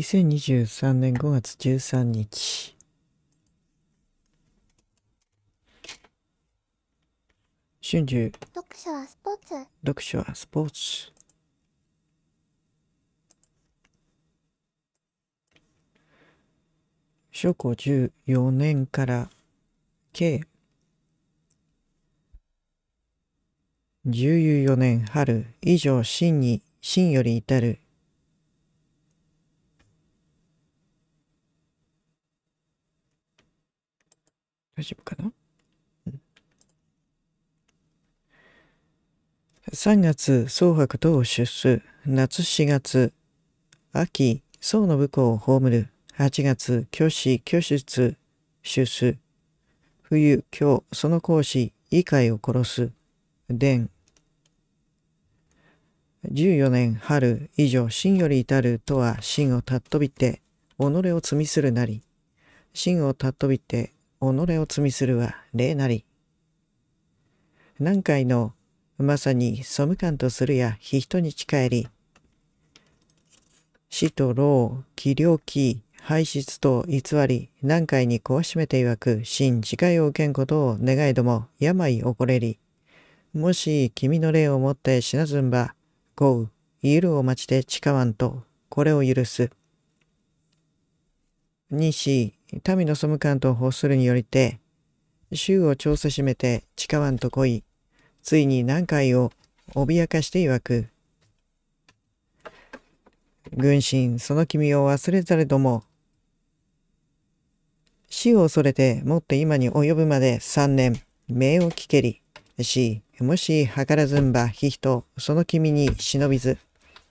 2023年5月13日。春秋。読書はスポーツ。読書はスポーツ。初古14年から計14年春以上真に真より至る大丈夫かな、うん、?3 月、蒼白等を出世。夏4月、秋、宋の武功を葬る。8月、虚子、虚出、出世。冬、今日、その講師、異界を殺す。伝。14年春以上真より至るとは真を尊びて己を積みするなり真を尊びて己を罪するは礼なり。何回のまさに背感とするや非人に近り、死と老、気量気、排出と偽り、何回に壊しめていわく、真自戒を受けんことを願いども、病起これり。もし君の霊をもって死なずんば、豪う、ゆるを待ちて誓わんと、これを許す。西、民の背かんと欲するによりて、衆を調査しめて誓わんとこい、ついに南海を脅かして曰く。軍神、その君を忘れざれども、死を恐れてもって今に及ぶまで3年、命を聞けり、し、もし計らずんば、ひ人、その君に忍びず、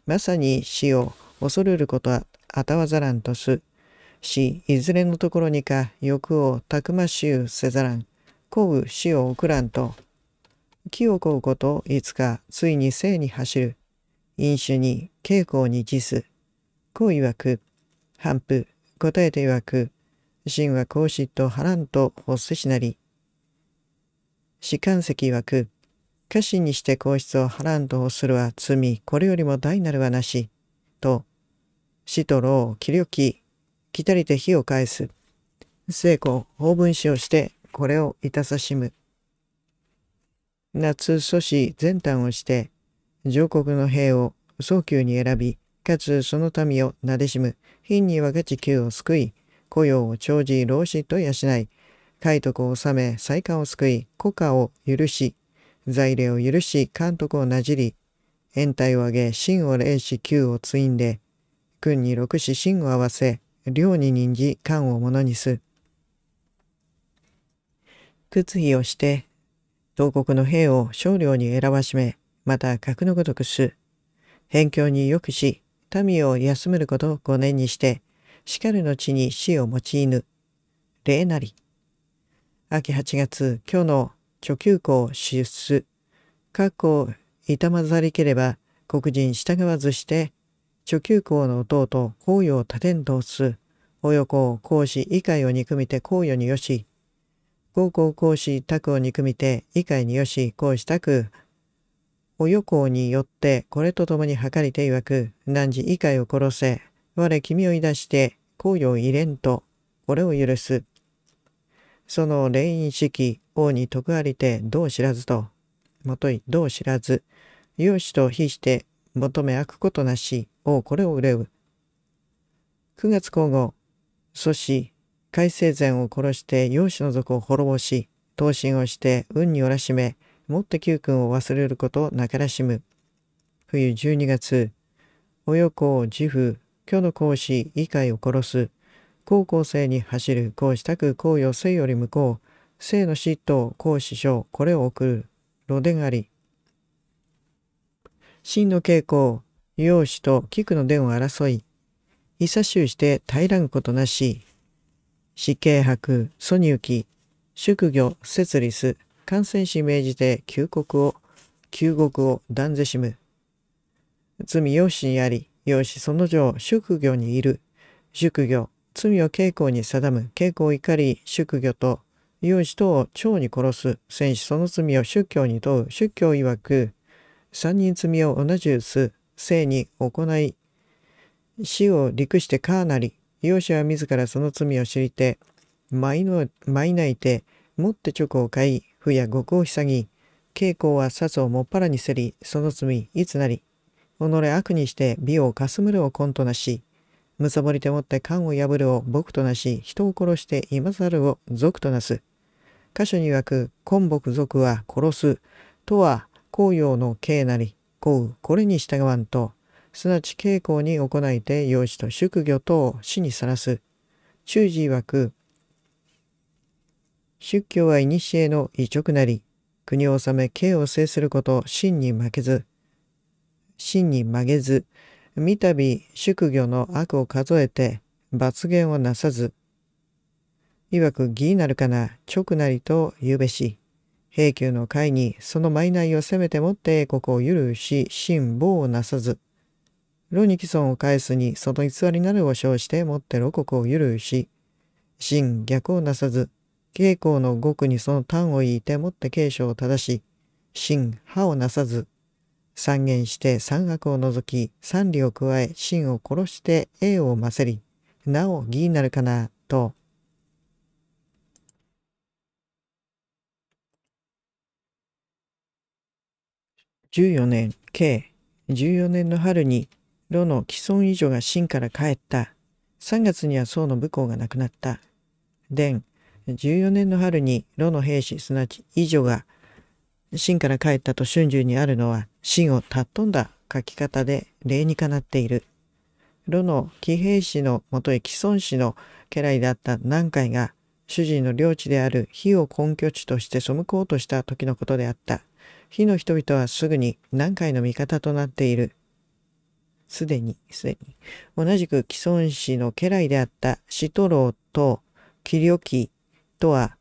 まさに死を恐るることはあたわざらんとす。しいずれのところにか欲をたくましゅうせざらんこう死を送らんと木をこうこといつかついに生に走る飲酒に稽古に辞すこう曰く反布答えて曰く真はこしっとはらんと発せしなり士官石曰く家臣にして皇室をはらんとするは罪これよりも大なるはなしと死と老気力きたりて火を返す。聖子、法分子をして、これをいたさしむ。夏阻止全端をして、上国の兵を早急に選び、かつその民をなでしむ。貧に分け地球を救い、雇用を長寿老子と養い、海徳を治め、再官を救い、古家を許し、財礼を許し、監督をなじり、延滞を上げ、真を礼し、旧をついんで、君に六子真を合わせ、量に任じ感をものにす。屈意をして、東国の兵を少量に選ばしめ、また格のごとくす。辺境によくし、民を休むることを5年にして、しかるの地に死を用いぬ。礼なり。秋8月、今日の貯給校出出。過去、痛まざりければ、黒人従わずして、初級校の弟、紅葉多天堂す。およこ孔子以外を憎みて紅葉によし、高校孔子卓を憎みて以外によし、孔子卓、およこによってこれと共に計りて曰く、汝以外を殺せ、我君をい出して、紅葉を入れんと、これを許す。その霊因式、王に徳ありて、どう知らずと、もとい、どう知らず、有志と非して、求めあくことなし、おこれを憂う。9月皇后、祖師、海正前を殺して養子の族を滅ぼし、闘神をして運におらしめ、もって九君を忘れることをなからしむ。冬12月、親子、自負、虚の講師、異界を殺す。高校生に走る、こうしたく、こよ、生より向こう。生の嫉妬、公師匠、これを送る。ロデガリ。真の傾向、陽子と菊の伝を争い、いさしゅうして耐らんことなし、死刑白、ソニウキ、宿魚、設立、感染し命じて旧国を、旧国を断ぜしむ。罪養子にあり、養子その上、宿魚にいる。宿魚、罪を稽古に定む、稽古を怒り、宿魚と、養子等を蝶に殺す、戦士その罪を宗教に問う、宗教曰く、三人罪を同じうす、せに行い、死を陸してかなり、容赦は自らその罪を知りて、舞の舞いないて、持ってチョコを買い、不や極を塞ぎ、稽古は殺をもっぱらにせり、その罪、いつなり、己悪にして美をかすむるを根となし、むさぼりてもって勘を破るを僕となし、人を殺して今ざるを族となす。箇所に曰く、根木族は殺す、とは、紅葉の刑なり、こう、これに従わんと、すなわち傾向に行いて用紙と祝魚等を死にさらす。中寺曰く、宗教は古の異直なり、国を治め刑を制すること、真に負けず、真に曲げず、三度宿魚の悪を数えて、罰言をなさず、いわく義なるかな、直なりと言うべし。平久の会にその賄いをせめてもって英国を許し辛抱をなさず、炉に既存を返すにその偽りなるを称してもって露国を許し、真逆をなさず、稽古の極にその端を言いてもって継承を正し、真歯をなさず、三言して三悪を除き、三里を加え、真を殺して栄をませり、なお義になるかな、と、14年、計14年の春に、炉の既存以上が秦から帰った。3月には宋の武功が亡くなった。伝、14年の春に炉の兵士、すなわち以上が、秦から帰ったと春秋にあるのは、秦を尊んだ書き方で礼にかなっている。炉の騎兵士のもとへ既存士の家来であった南海が、主人の領地である火を根拠地として背こうとした時のことであった。火の人々はすぐに南海の味方となっている。すでに、すでに。同じく既存氏の家来であったシトロとキリオキとは、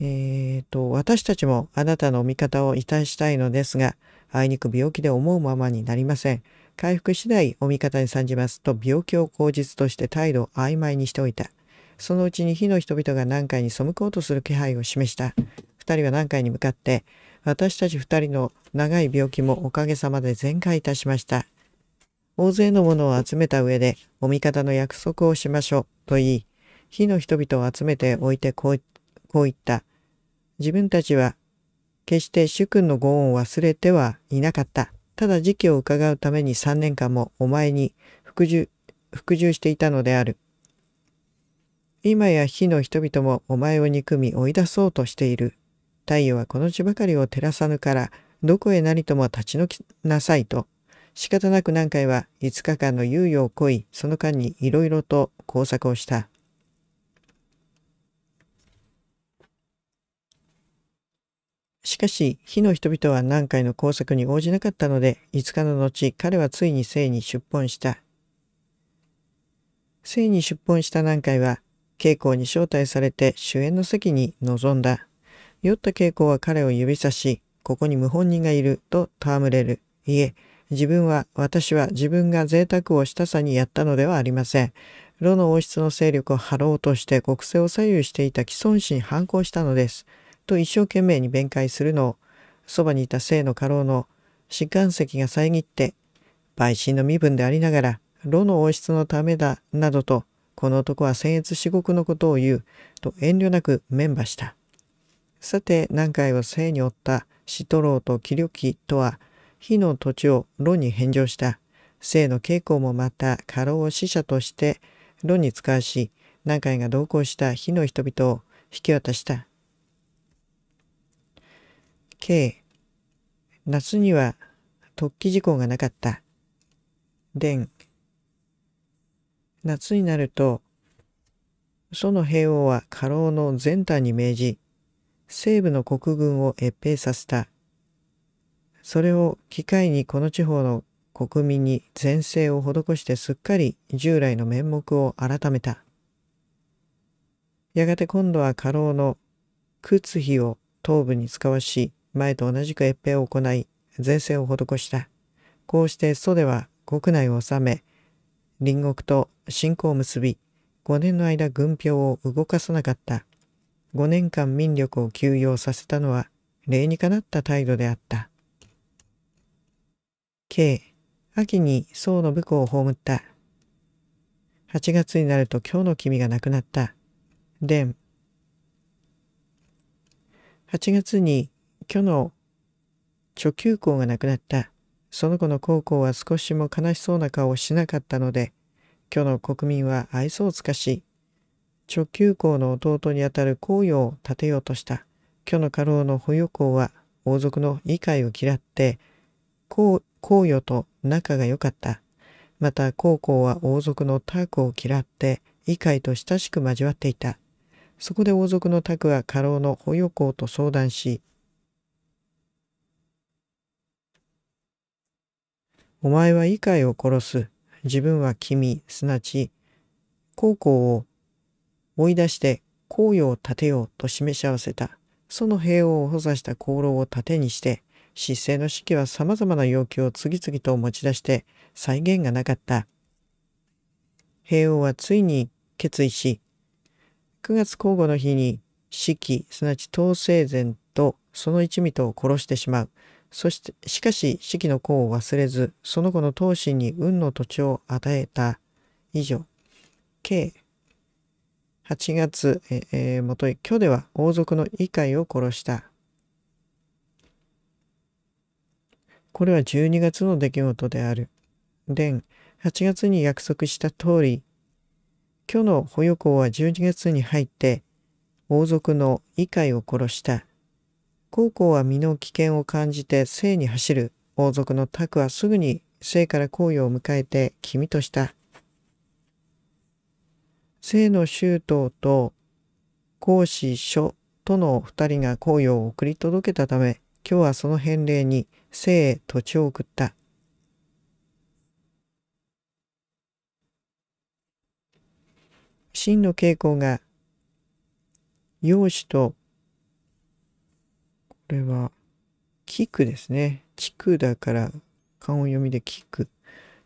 えーと、私たちもあなたの味方をいたしたいのですが、あいにく病気で思うままになりません。回復次第お味方に参じますと病気を口実として態度を曖昧にしておいた。そのうちに火の人々が何回に背こうとする気配を示した。人は南海に向かって、私たち二人の長い病気もおかげさまで全開いたしました。大勢のものを集めた上で、お味方の約束をしましょう、と言い、火の人々を集めておいてこうこう言った。自分たちは、決して主君のご恩を忘れてはいなかった。ただ時期を伺うために3年間もお前に服従、服従していたのである。今や火の人々もお前を憎み追い出そうとしている。太陽はこの地ばかりを照らさぬから、どこへなりとも立ち退きなさいと。仕方なく南海は5日間の猶予をこい、その間にいろいろと工作をした。しかし、火の人々は南海の工作に応じなかったので、5日の後、彼はついに生に出奔した。生に出奔した南海は、稽古に招待されて主演の席に臨んだ。酔った慶子は彼を指さし、ここに謀反人がいると戯れる。いえ、自分は、私は自分が贅沢をしたさにやったのではありません。炉の王室の勢力を張ろうとして国政を左右していた既存氏に反抗したのです。と一生懸命に弁解するのを、そばにいた生の家老の疾患石が遮って、陪審の身分でありながら、炉の王室のためだ、などと、この男は僭越至極のことを言う、と遠慮なく免馬した。さて南海は生におったシトロウと気力とは火の土地を炉に返上した生の稽古もまた過労を死者として炉に使わし南海が同行した火の人々を引き渡した。K 夏には突起事項がなかった。伝夏になると、その平王は過労の全体に命じ、西部の国軍を越兵させた。それを機会にこの地方の国民に善政を施してすっかり従来の面目を改めた。やがて今度は家老の屈費を頭部に使わし、前と同じく越兵を行い、税制を施した。こうして蘇では国内を治め、隣国と信仰を結び、5年の間軍票を動かさなかった。5年間民力を休養させたのは礼にかなった態度であった。K、秋に宋の武功を葬った。8月になると今日の君が亡くなった。でん。8月に虚の初級校が亡くなった。その子の高校は少しも悲しそうな顔をしなかったので、虚の国民は愛想を尽かし、初級校の弟にあたる公用を立てようとした。巨の家老の保有公は王族の異界を嫌って、公与と仲が良かった。また高校は王族のタクを嫌って異界と親しく交わっていた。そこで王族のタクは家老の保養公と相談し、お前は異界を殺す。自分は君、すなち、高校を追い出して紅葉を立てようと示し合わせた。その平王を補佐した功労を盾にして、失政の式は様々な要求を次々と持ち出して再現がなかった。平王はついに決意し、9月交互の日に四季、すなわち統制前とその一味とを殺してしまう。そして、しかし四季の功を忘れず、その子の当心に運の土地を与えた。以上。K 8月、えー、もとい、虚では王族の異界を殺した。これは12月の出来事である。伝、8月に約束した通り、虚の保有公は12月に入って、王族の異界を殺した。高校は身の危険を感じて生に走る。王族の拓はすぐに生から行為を迎えて君とした。清の周到と孔子書との二人が紅葉を送り届けたため、今日はその返礼に生へ土地を送った。真の傾向が、陽子と、これは、菊ですね。菊だから、漢を読みで菊。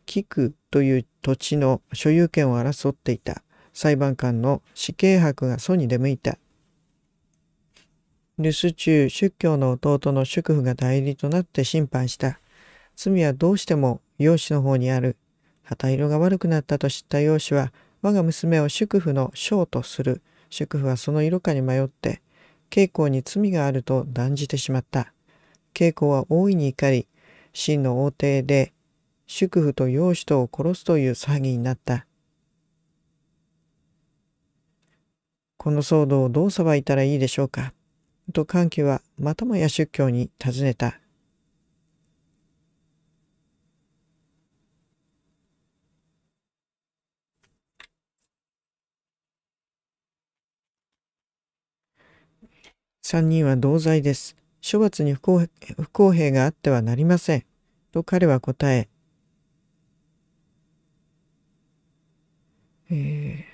菊という土地の所有権を争っていた。裁判官の死刑白が祖に出向いた。留守中、出教の弟の祝婦が代理となって審判した。罪はどうしても養子の方にある。旗色が悪くなったと知った養子は、我が娘を祝婦の将とする。祝婦はその色かに迷って、慶子に罪があると断じてしまった。慶子は大いに怒り、真の王帝で、祝婦と養子とを殺すという詐欺になった。この騒動をどうさばいたらいいでしょうか。と歓喜はまたもや出教に尋ねた。3人は同罪です。処罰に不公不公平があってはなりません。と彼は答え、えー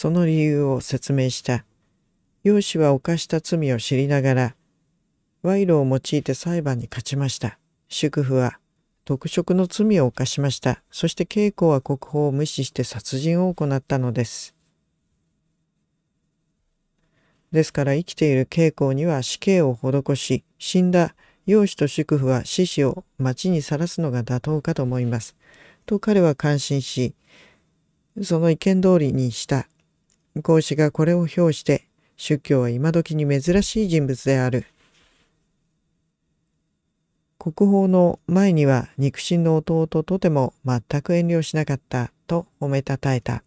その理由を説明した。容姿は犯した罪を知りながら、賄賂を用いて裁判に勝ちました。祝福は特色の罪を犯しました。そして稽子は国宝を無視して殺人を行ったのです。ですから生きている慶子には死刑を施し、死んだ容姿と祝婦は死死を町にさらすのが妥当かと思います。と彼は感心し、その意見通りにした。孔子がこれを表して、宗教は今時に珍しい人物である。国宝の前には肉親の弟とても全く遠慮しなかったと褒めたたえた。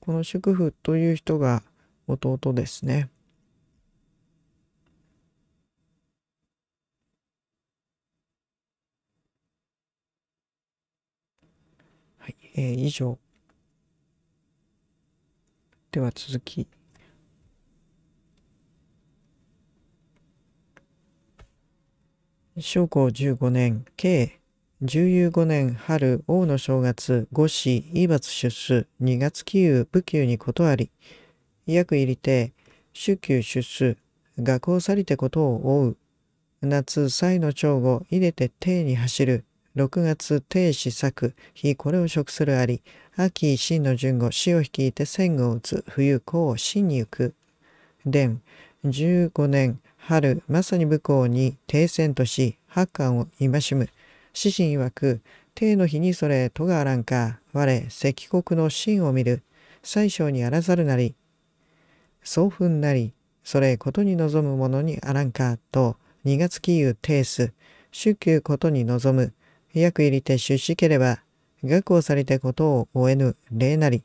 この祝父という人が弟ですね。はい、え以上では続き正光15年計十有5年春王の正月五子伊伐出世二月起遊武休に断り約入りて主宮出世学校去りてことを追う夏祭の長後入れて帝に走る六月帝子作非これを食するあり秋真の順語死を率いて戦後を打つ冬孔を死に行く伝15年春まさに武功に停戦とし八巻を戒む獅子曰く帝の日にそれ戸があらんか我赤国の真を見る最小にあらざるなり総憤なりそれことに望む者にあらんかと二月杞有定数主給ことに望む役入りて出資ければ学をされたことを終えぬ礼なり、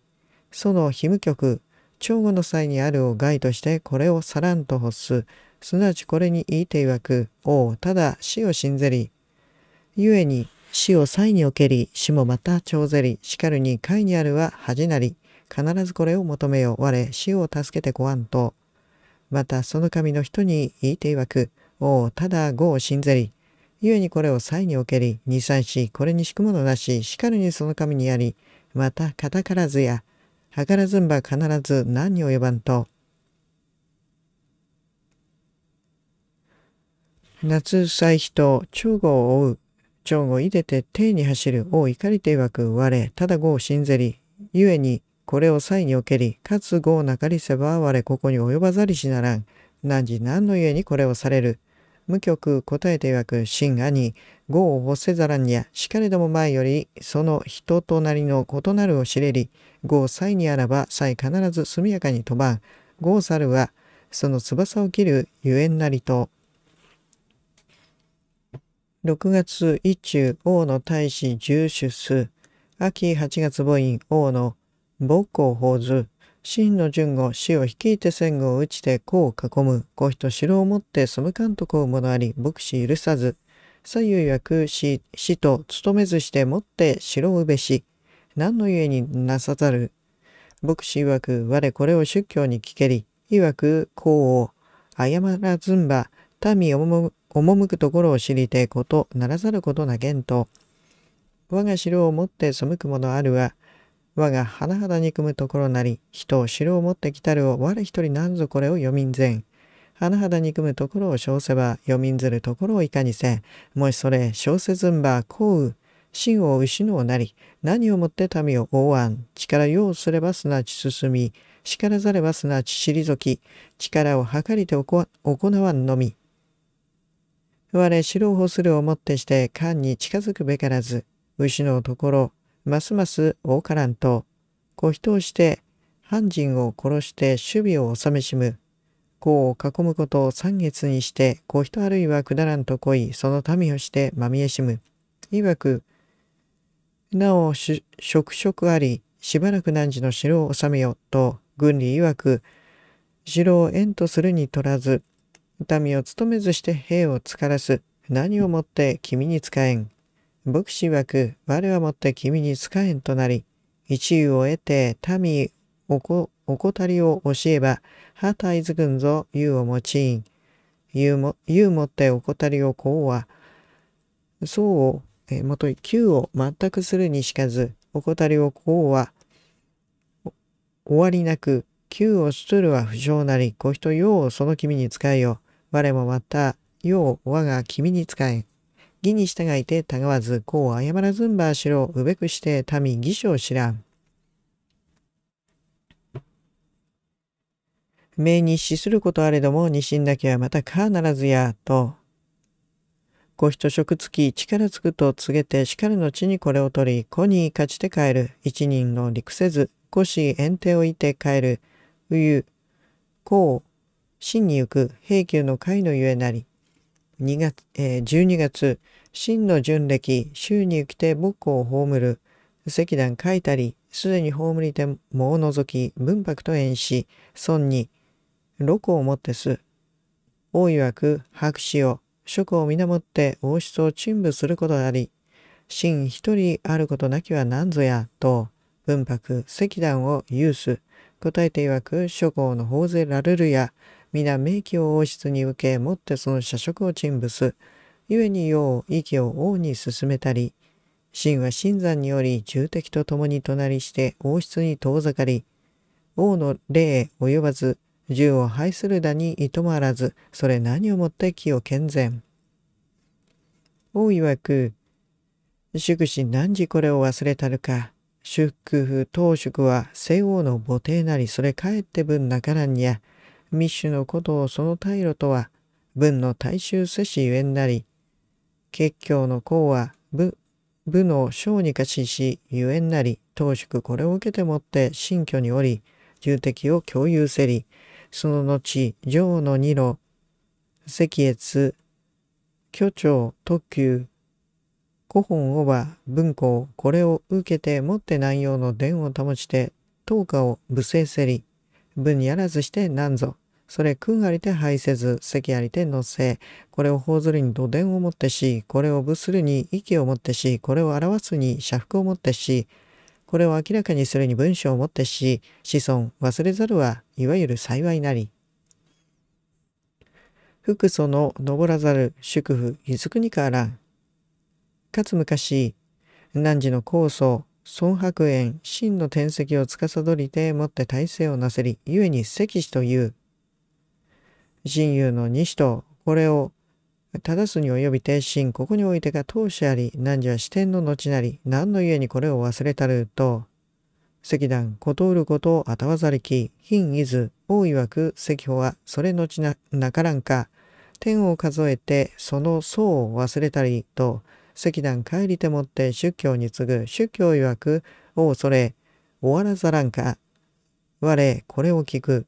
その非無局、長後の際にあるを害としてこれをさらんと欲す、すなわちこれにいいて曰く、おう、ただ死を信ぜり、故に死を際におけり、死もまた長ぜり、しかるに会にあるは恥なり、必ずこれを求めよ、我、死を助けてこわんと。またその神の人にいいて曰く、おう、ただ語を信ぜり、故にこれを際におけり、に三し、これに敷くものなし、しかるにその神にあり、また、かたからずや、からずんば必ず何に及ばんと。夏祭人、長後を追う、長後いでて手に走る、を怒りて曰く、我、ただ号信ぜり、故に、これを際におけり、かつをなかりせば我ここに及ばざりしならん。何時何の故にこれをされる。無極答えて曰く真兄、業を干せざらんや、しかれども前より、その人となりの異なるを知れり、業際にあらば、際必ず速やかに飛ばん、業猿は、その翼を切るゆえんなりと。6月一中王の大使十出数、秋8月母院王の母校法図、真の順吾、死を率いて戦後を打ちて功を囲む、子人城を持って背か監督をものあり、牧師許さず、左右役し、死と勤めずして持って城をべし、何のゆえになさざる。牧師曰く、我これを出教に聞けり、曰く、功を、謝らずんば、民赴くところを知りてこと、ならざることなげんと。我が城を持って背くものあるは、我が甚だ憎むところなり、人を知るをもってきたるを我一人なんぞこれを読みんぜん。甚だ憎むところを称せば、読みんずるところをいかにせん。もしそれ、称せずんば、こう、真を失うなり、何をもって民を覆わん。力要すればすなわち進み、力ざればすなわち退き、力を計りて行わんのみ。我、城を欲するをもってして、官に近づくべからず、牛のところ、ますます大からんと、う人をして、犯人を殺して守備を治めしむ。功を囲むことを三月にして、小人あるいはくだらんと来い、その民をしてまみえしむ。いわく、なお、食食あり、しばらく何時の城を治めよ、と、軍理いわく、城を縁とするに取らず、民を務めずして兵をつからす。何をもって君に仕えん。牧師枠、我はもって君に仕えんとなり、一位を得て民おこ、おこたりを教えば、はたいずくんぞ、ゆうを用いん。ゆうも、うもっておこたりをこうは、そうを、えもとい、旧を全くするにしかず、おこたりをこうは、終わりなく、旧をするは不祥なり、こひとようその君に使えよ。我もまた、よう我が君に使えん。義に従いてたがわず、こう誤らずんばしろ、うべくして民義士を知らん。名に死することあれども、二心だけはまたかならずや、と。ご人食つき、力つくと告げて、しかるの地にこれを取り、子に勝ちて帰る。一人を陸せず、五し遠手をいて帰る。うゆ、こう、真に行く、平久の会のゆえなり。月、えー、12月、真の純暦、週に来て仏庫を葬る、石段書いたり、すでに葬りてもを除き、文白と縁し、孫に、六をもってす。大曰く白紙を、職を皆もって王室を陳部することあり、真一人あることなきは何ぞや、と、文白、石段を有す。答えて曰く、諸侯の法税られるや、皆名器を王室に受け、もってその社食を陳ゆ故によう、息を王に進めたり、神は神山により重敵と共に隣して王室に遠ざかり、王の霊及ばず、銃を廃するだにいとまらず、それ何をもって気を健全。王曰く、宿主何時これを忘れたるか。祝福当宿は西王の母帝なりそれかえって分なからんにゃ。密種のことをその退路とは、文の大衆世しゆえんなり、結教の功は武、武の将に化ししゆえんなり、当宿これを受けてもって新居におり、重敵を共有せり、その後、上の二路、関越、巨長、特急、古本をは文庫これを受けてもって南洋の伝を保ちて、当家を武政せり、分にあらずしてなんぞ。それ空ありて排せず、席ありてのせ。これを頬ずるに土伝をもってし、これをぶするに息をもってし、これを表すに社服をもってし、これを明らかにするに文章をもってし、子孫忘れざるはいわゆる幸いなり。福祖の登らざる祝福ゆずくにからん。かつ昔、汝の酵素。孫白炎、真の天石を司りてもって体制をなせり、故に石子という。神勇の二子と、これを正すに及びて真、ここにおいてが当主あり、何じゃ視点の後なり、何のえにこれを忘れたると、石段、ことることをあたわざりき、品伊豆、大曰く石穂は、それ後ななからんか、天を数えて、その層を忘れたりと、石壇帰りてもって宗教に次ぐ宗教曰く、おうそれ、終わらざらんか。我、これを聞く。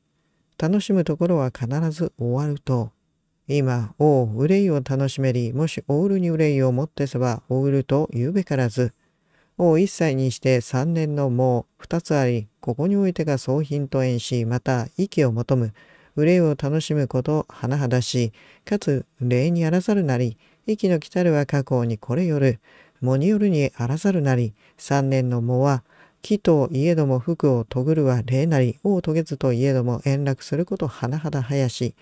楽しむところは必ず終わると。今、おう、憂いを楽しめり、もしおうるに憂いを持ってせば、おうると言うべからず。おう一歳にして三年のもう二つあり、ここにおいてが総品と縁し、また息を求む。憂いを楽しむこと、甚だし、かつ、礼にあらざるなり、息の来たるは過去にこれよる、藻によるにあらざるなり、三年の藻は、木といえども服をとぐるは礼なり、王とげずといえども円楽することはなはだ早し、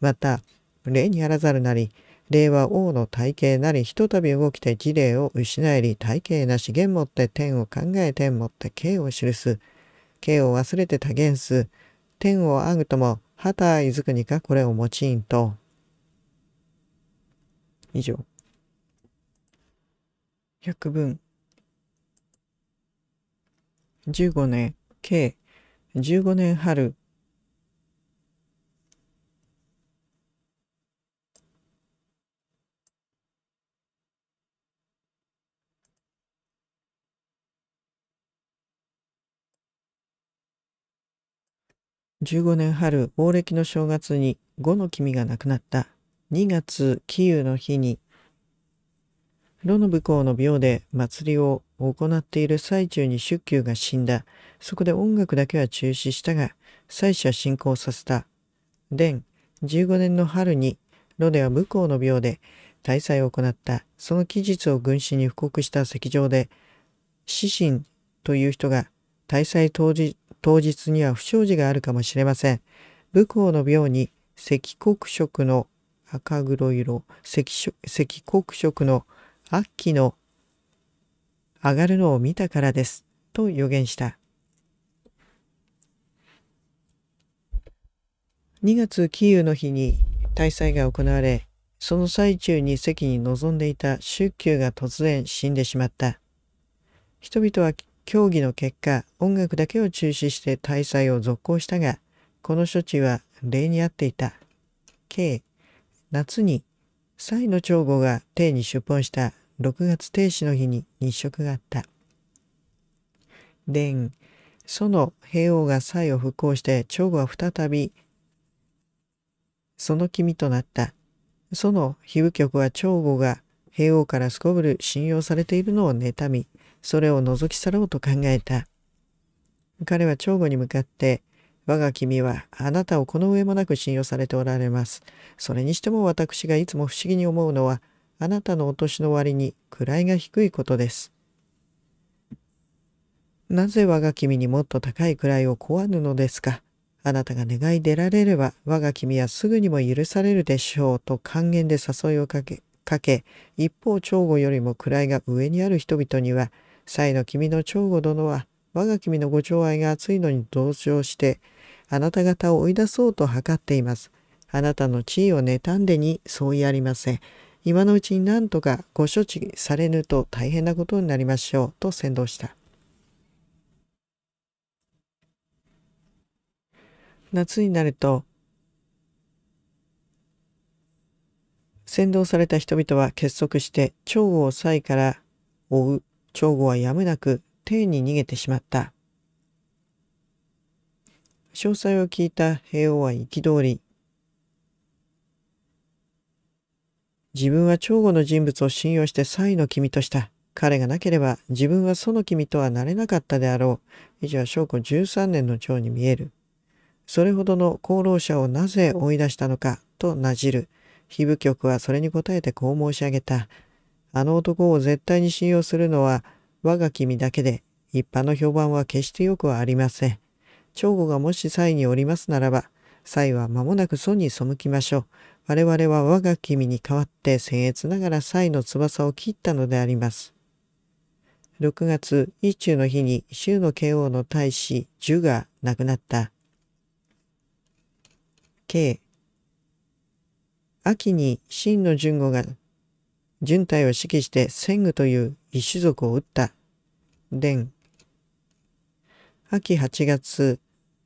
また、礼にあらざるなり、礼は王の体系なり、ひとたび動きて事例を失いり、体系なし、言もって天を考え天もって形を記す。形を忘れて多言す。天をあぐとも、旗いずくにかこれを用いんと。以上。百分。15年、計15年春。15年春、王暦の正月に5の君が亡くなった。2月キーの日に、ロノブ公の廟で祭りを行っている最中に出宮が死んだ。そこで音楽だけは中止したが、祭者は進行させた。伝15年の春に、ロデは武功の廟で大祭を行った。その期日を軍師に布告した席上で、死神という人が大祭当日当日には不祥事があるかもしれません。武公の廟に赤黒色の赤黒色、赤黒色の悪鬼の上がるのを見たからです、と予言した。2月キーウの日に大祭が行われ、その最中に席に臨んでいた宗教が突然死んでしまった。人々は競技の結果、音楽だけを中止して大祭を続行したが、この処置は例に合っていた。夏に蔡の長吾が帝に出奔した6月帝氏の日に日食があった。でん、その平王が蔡を復興して長吾は再びその君となった。その被部局は長吾が平王からすこぶる信用されているのを妬み、それを除き去ろうと考えた。彼は長吾に向かって、我が君はあなたをこの上もなく信用されておられます。それにしても私がいつも不思議に思うのは、あなたのお年の割に位が低いことです。なぜ我が君にもっと高い位を壊わぬのですかあなたが願い出られれば我が君はすぐにも許されるでしょうと還元で誘いをかけ、かけ一方長後よりも位が上にある人々には、才の君の長後殿は我が君のご寵愛が厚いのに同情してあなた方を追い出そうと図っています。あなたの地位を妬んでにそうやりません。今のうちになんとかご処置されぬと大変なことになりましょうと先導した。夏になると先導された人々は結束して長後を才から追う長後はやむなく帝に逃げてしまった。詳細を聞いた平王は憤り、自分は長後の人物を信用して才の君とした。彼がなければ自分はその君とはなれなかったであろう。以上は証拠13年の長に見える。それほどの功労者をなぜ追い出したのかとなじる。非部局はそれに答えてこう申し上げた。あの男を絶対に信用するのは我が君だけで、一般の評判は決して良くはありません。長吾がもし蔡におりますならば、蔡は間もなく孫に背きましょう。我々は我が君に代わって僭越ながら蔡の翼を切ったのであります。6月、一中の日に州の慶応の大使、樹が亡くなった。K 秋に真の順吾が順隊を指揮して千具という一種族を撃った。伝秋8月、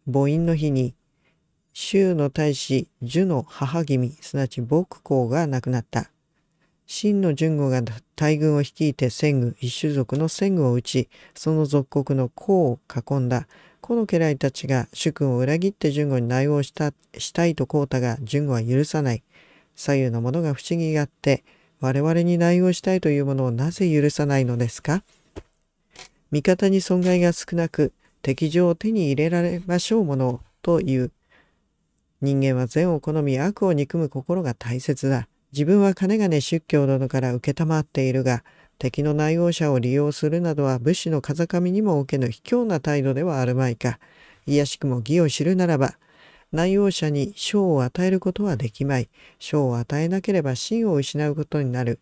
母音の日に、州の大使、樹の母君、すなわち牧公が亡くなった。真の純吾が大軍を率いて戦具、一種族の戦具を討ち、その属国の公を囲んだ。この家来たちが主君を裏切って純吾に内応したしたいと公太が純吾は許さない。左右の者が不思議があって、我々に内応したいというものをなぜ許さないのですか味方に損害が少なく、敵情を手に入れられましょうものという。人間は善を好み悪を憎む心が大切だ。自分はかねがね出教殿から承っているが、敵の内容者を利用するなどは武士の風上にも置けぬ卑怯な態度ではあるまいか。卑しくも義を知るならば、内容者に賞を与えることはできまい。賞を与えなければ真を失うことになる。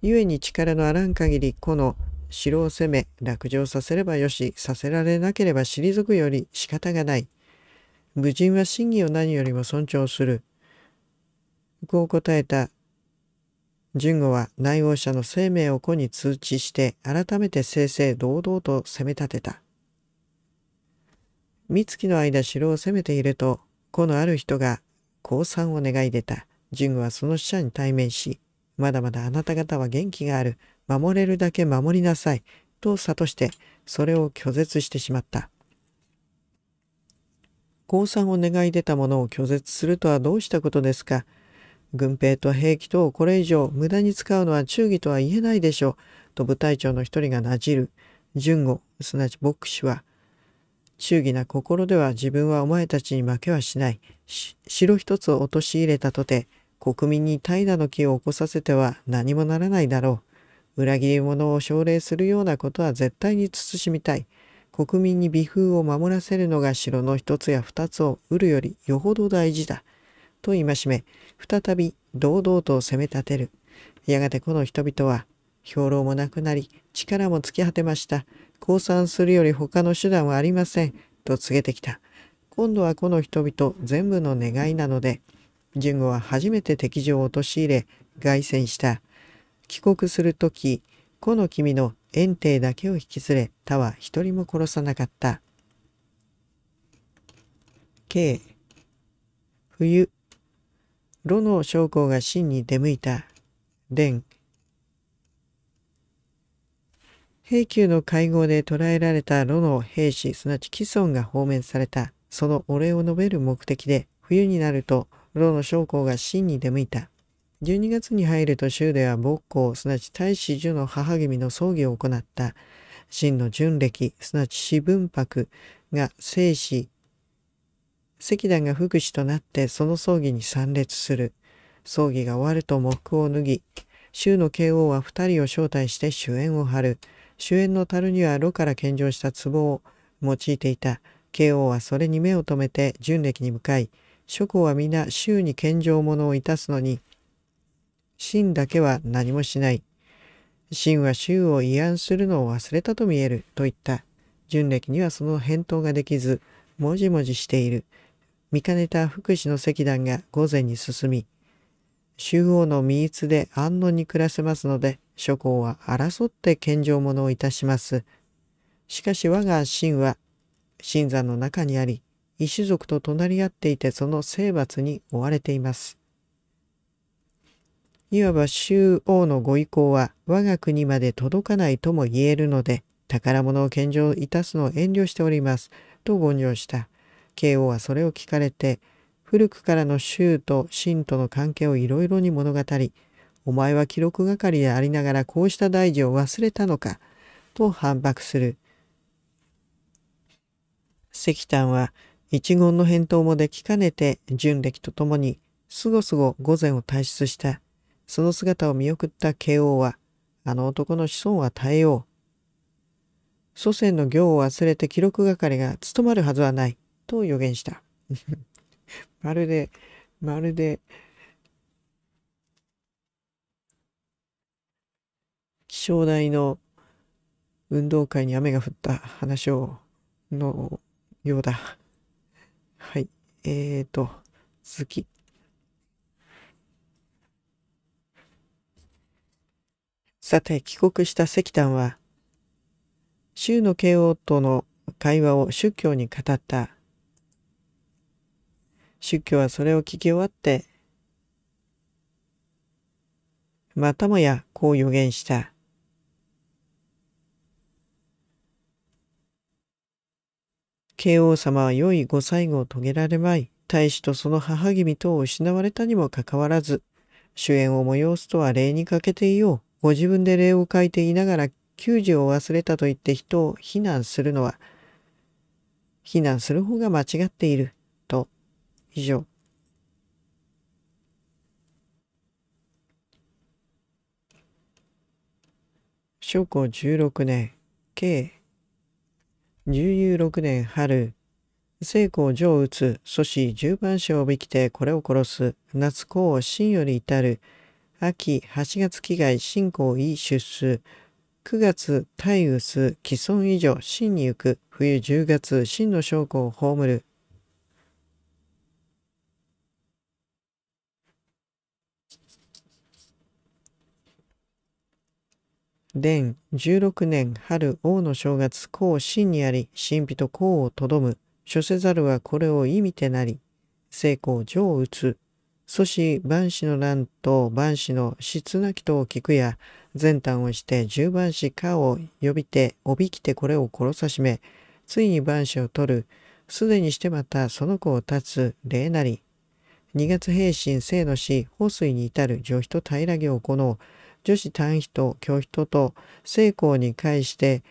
故に力のあらん限り、この城を攻め、落城させればよし、させられなければ退くより仕方がない。無人は真偽を何よりも尊重する。こう答えた淳吾は内王者の生命を子に通知して改めて正々堂々と攻め立てた。三月の間城を攻めていると子のある人が降参を願い出た。淳吾はその使者に対面し、まだまだあなた方は元気がある。守れるだけ守りなさいと諭してそれを拒絶してしまった。降参を願い出たものを拒絶するとはどうしたことですか軍兵と兵器等をこれ以上無駄に使うのは忠義とは言えないでしょうと部隊長の一人がなじる順吾すなわち牧師は忠義な心では自分はお前たちに負けはしない城一つを陥れたとて国民に怠惰の気を起こさせては何もならないだろう裏切り者を奨励するようなことは絶対に慎みたい。国民に微風を守らせるのが城の一つや二つを売るよりよほど大事だ。と戒め、再び堂々と攻め立てる。やがてこの人々は、兵糧もなくなり、力も尽き果てました。降参するより他の手段はありません。と告げてきた。今度はこの人々全部の願いなので、順吾は初めて敵情を陥れ、凱旋した。帰国する時この君の遠帝だけを引き連れ、他は一人も殺さなかった。K 冬炉の将校が真に出向いた。伝平久の会合で捕らえられた炉の兵士、すなわち既存が放免された。そのお礼を述べる目的で、冬になると、炉の将校が真に出向いた。12月に入ると州では牧校、すなわち大使樹の母君の葬儀を行った。真の純暦、すなわち死文博が生死、石段が福祉となってその葬儀に参列する。葬儀が終わると木を脱ぎ、州の慶応は二人を招待して主演を張る。主演の樽には炉から献上した壺を用いていた。慶応はそれに目を留めて純暦に向かい、諸侯は皆州に献上物をいたすのに、真だけは何もしない。真は衆を慰安するのを忘れたと見えるといった。純歴にはその返答ができず、もじもじしている。見かねた福祉の石段が午前に進み、周王の身逸で安穏に暮らせますので、諸侯は争って献上物をいたします。しかし我が神は、神山の中にあり、異種族と隣り合っていてその征伐に追われています。いわば周王のご意向は我が国まで届かないとも言えるので、宝物を献上いたすのを遠慮しております。と言上した。慶応はそれを聞かれて、古くからの州と信との関係をいろいろに物語り、お前は記録係でありながらこうした大事を忘れたのか、と反駁する。石炭は一言の返答もできかねて、純暦とともに、すごすご午前を退出した。その姿を見送った慶応は、あの男の子孫は耐えよう。祖先の行を忘れて記録係が務まるはずはない、と予言した。まるで、まるで、気象台の運動会に雨が降った話を、のようだ。はい。えーと、続き。さて帰国した石炭は州の慶応との会話を宗教に語った宗教はそれを聞き終わってまたもやこう予言した慶応様は良いご最後を遂げられまい大使とその母君とを失われたにもかかわらず主演を催すとは礼に欠けていようご自分で礼を書いていながら救助を忘れたと言って人を非難するのは、非難する方が間違っている、と。以上。昭子16年、計有六年春、成功を上打つ、阻止、十番子を引きてこれを殺す、夏子を真より至る、秋8月期外信仰異出数9月大雨既存以上真に行く冬10月真の将校を葬る伝16年春王の正月公真にあり神秘と公をとどむ諸せざるはこれを意味てなり成功上打つ祖師万子の乱と万子の質なきとを聞くや、前端をして十万子かを呼びて、おびきてこれを殺さしめ、ついに万子を取る、すでにしてまたその子を立つ礼なり、二月平身生の死、放水に至る女人平げを行う、女子単人、教人と成功に介して、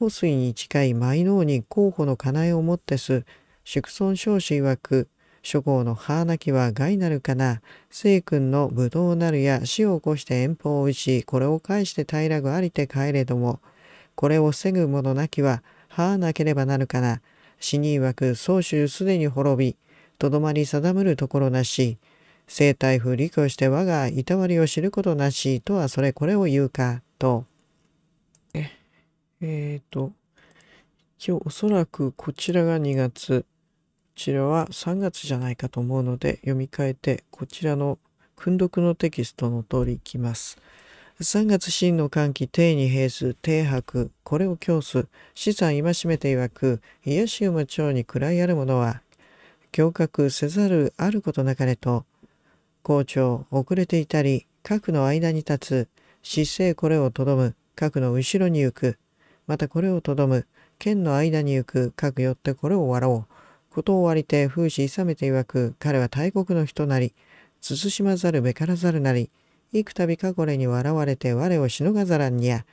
放水に近い舞王に候補の家内をもってす、宿尊少子曰く、諸侯のハなきは害なるかな。聖君の武道なるや死を起こして遠方を打ち、これを返して平らぐありて帰れども、これを防ぐ者なきは、はあなければなるかな。死に曰く、宗州すでに滅び、とどまり定むるところなし。生体不利去して我がいたわりを知ることなしとはそれこれを言うか、と。え、えー、と、今日おそらくこちらが2月。ちらは3月じゃないかと思うので読み替えてこちらの訓読のテキストの通りいきます。3月真の歓喜、定に平数、定白、これを供す、資産今しめて曰く、癒し馬長に暗いある者は、胸格せざるあることなかれと、校長、遅れていたり、核の間に立つ、姿勢これをとどむ、核の後ろに行く、またこれをとどむ、剣の間に行く、核よってこれを割ろう、ことをわりて風刺勇めて曰く彼は大国の人なり慎まざるべからざるなり幾度かこれに笑われて我をしのがざらんにや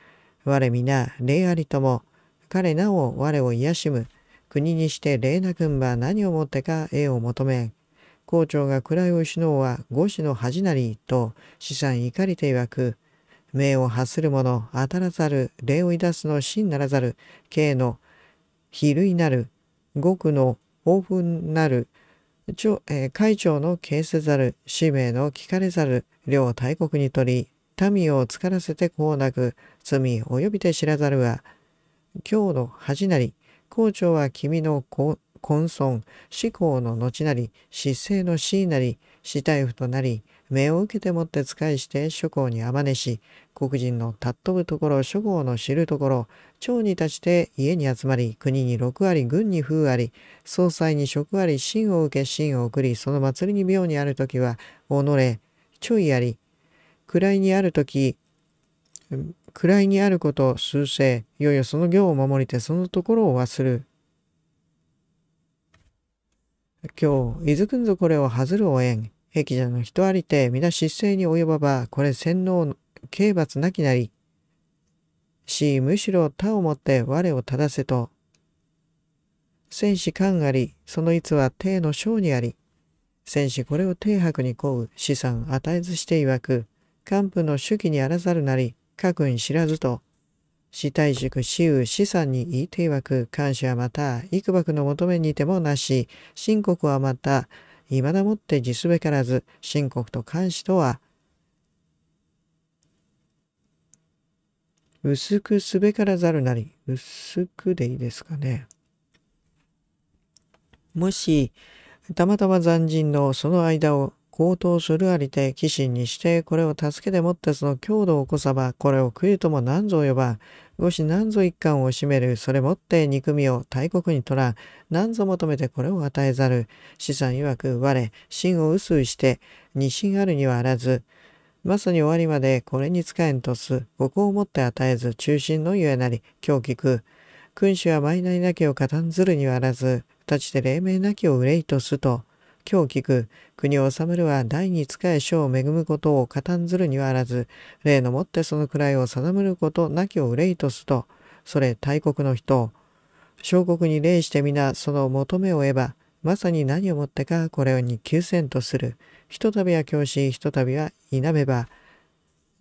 我皆礼ありとも彼なお我を癒しむ国にして礼なくんば何をもってか栄を求めん校長がいをのうは五子の恥なりと資産怒りて曰く名を発する者当たらざる礼をいだすの真ならざる刑の比類なる極の豊富なる、え会長の形せざる、使命の聞かれざる、両大国にとり、民をつからせてこうなく、罪及びて知らざるは、今日の恥なり、校長は君の根尊、思考の後なり、失勢の死なり、死体夫となり、命を受けてもって仕えして諸侯にあまねし、黒人の尊ぶところ諸侯の知るところ、町に立ちて家に集まり、国に六あり、軍に風あり、総裁に職あり、信を受け、信を送り、その祭りに病にある時は、己、ちょいあり、位にある時位にあること数世、いよいよその行を守りて、そのところを忘る。今日、いずくんぞこれをはずるおえん。壁者の人ありて、皆失政に及ばば、これ洗脳、刑罰なきなり。し、むしろ他をもって我を正せと。戦士官あり、その逸は帝の章にあり、戦士これを帝白に乞う資産与えずして曰く、官府の主義にあらざるなり、家君知らずと、死体塾死う資産に言いて曰く、官主はまた、幾幕の求めにてもなし、秦国はまた、未だもって実べからず、秦国と官視とは、薄くすべからざるなり。薄くでいいですかね。もし、たまたま残人のその間を高騰するありて寄進にしてこれを助けてもってその強度を起こさばこれを食いとも何ぞ呼ばもし何ぞ一貫を占めるそれもって憎みを大国にとら何ぞ求めてこれを与えざる資産曰く我心を薄うして二心あるにはあらずまさに終わりまでこれに使えんとす、ここをもって与えず中心のゆえなり、今日聞く。君主は毎内なきを加担ずるにあらず、立ちて黎明なきを憂いとすと。今日聞く。国を治めるは第二使え書を恵むことを加担ずるにはあらず、例のもってその位を定めることなきを憂いとすと。それ大国の人。小国に礼して皆その求めを得ば、まさに何をもってかこれをに急戦とする。ひとたびは教師、ひとたびは否めば、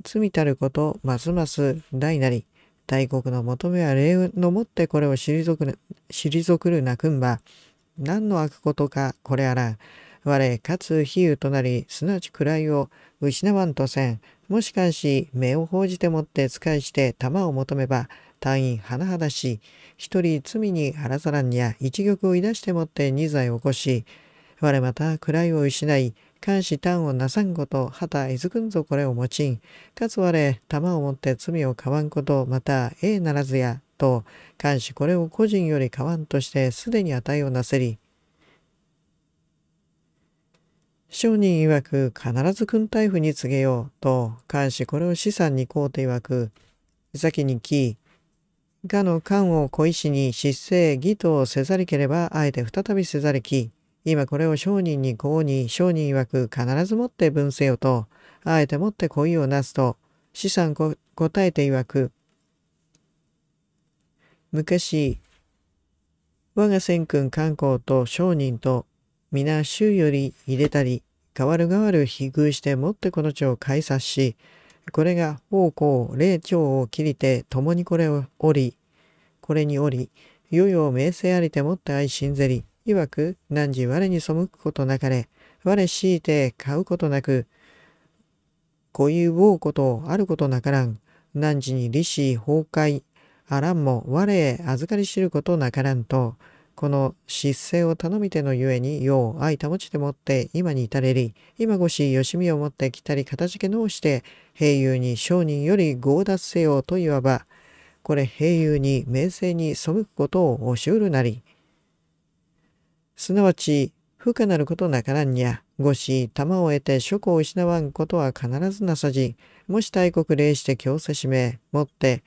罪たることますます大なり、大国の求めは礼のもってこれを退くる、退くるなくんば、何の悪ことかこれあらん。我かつ比喩となり、すなわち位を失わんとせん。もしかし、目を報じてもって使いして玉を求めば、単位甚だし、一人罪にあらざらんにや一玉をいだしてもって二罪を起こし、我また位を失い、監視端をなさんこと、旗いずくんぞこれを持ちん。かつ我、玉を持って罪を買わんこと、また、ええならずや、と、監視これを個人より買わんとして、すでに値をなせり。商人曰く、必ず君大府に告げよう、と、監視これを資産にこうて曰く、先にき、がの官を小石に失勢、義とせざりければ、あえて再びせざりき、今これを商人にうに商人曰く必ず持って分せよと、あえて持って恋をなすと、資産こ答えて曰く、昔、我が先君観光と商人と皆州より入れたり、代わる代わる比遇して持ってこの地を開札し、これが方向霊長を切りて共にこれを折り、これに折り、いよ名声ありてもって愛しんぜり、曰わく、汝我に背くことなかれ、我強いて買うことなく、こいうおうことあることなからん、汝に利子崩壊、あらんも我へ預かり知ることなからんと、この失勢を頼みてのゆえに、よう愛保ちてもって今に至れり、今ごしよしみをもってきたり片付け直して、平友に商人より強奪せよといわば、これ平友に名声に背くことを押しうるなり、すなわち、不可なることなからんにゃ、ごし、玉を得て諸子を失わんことは必ずなさじ、もし大国礼して強せしめ、もって、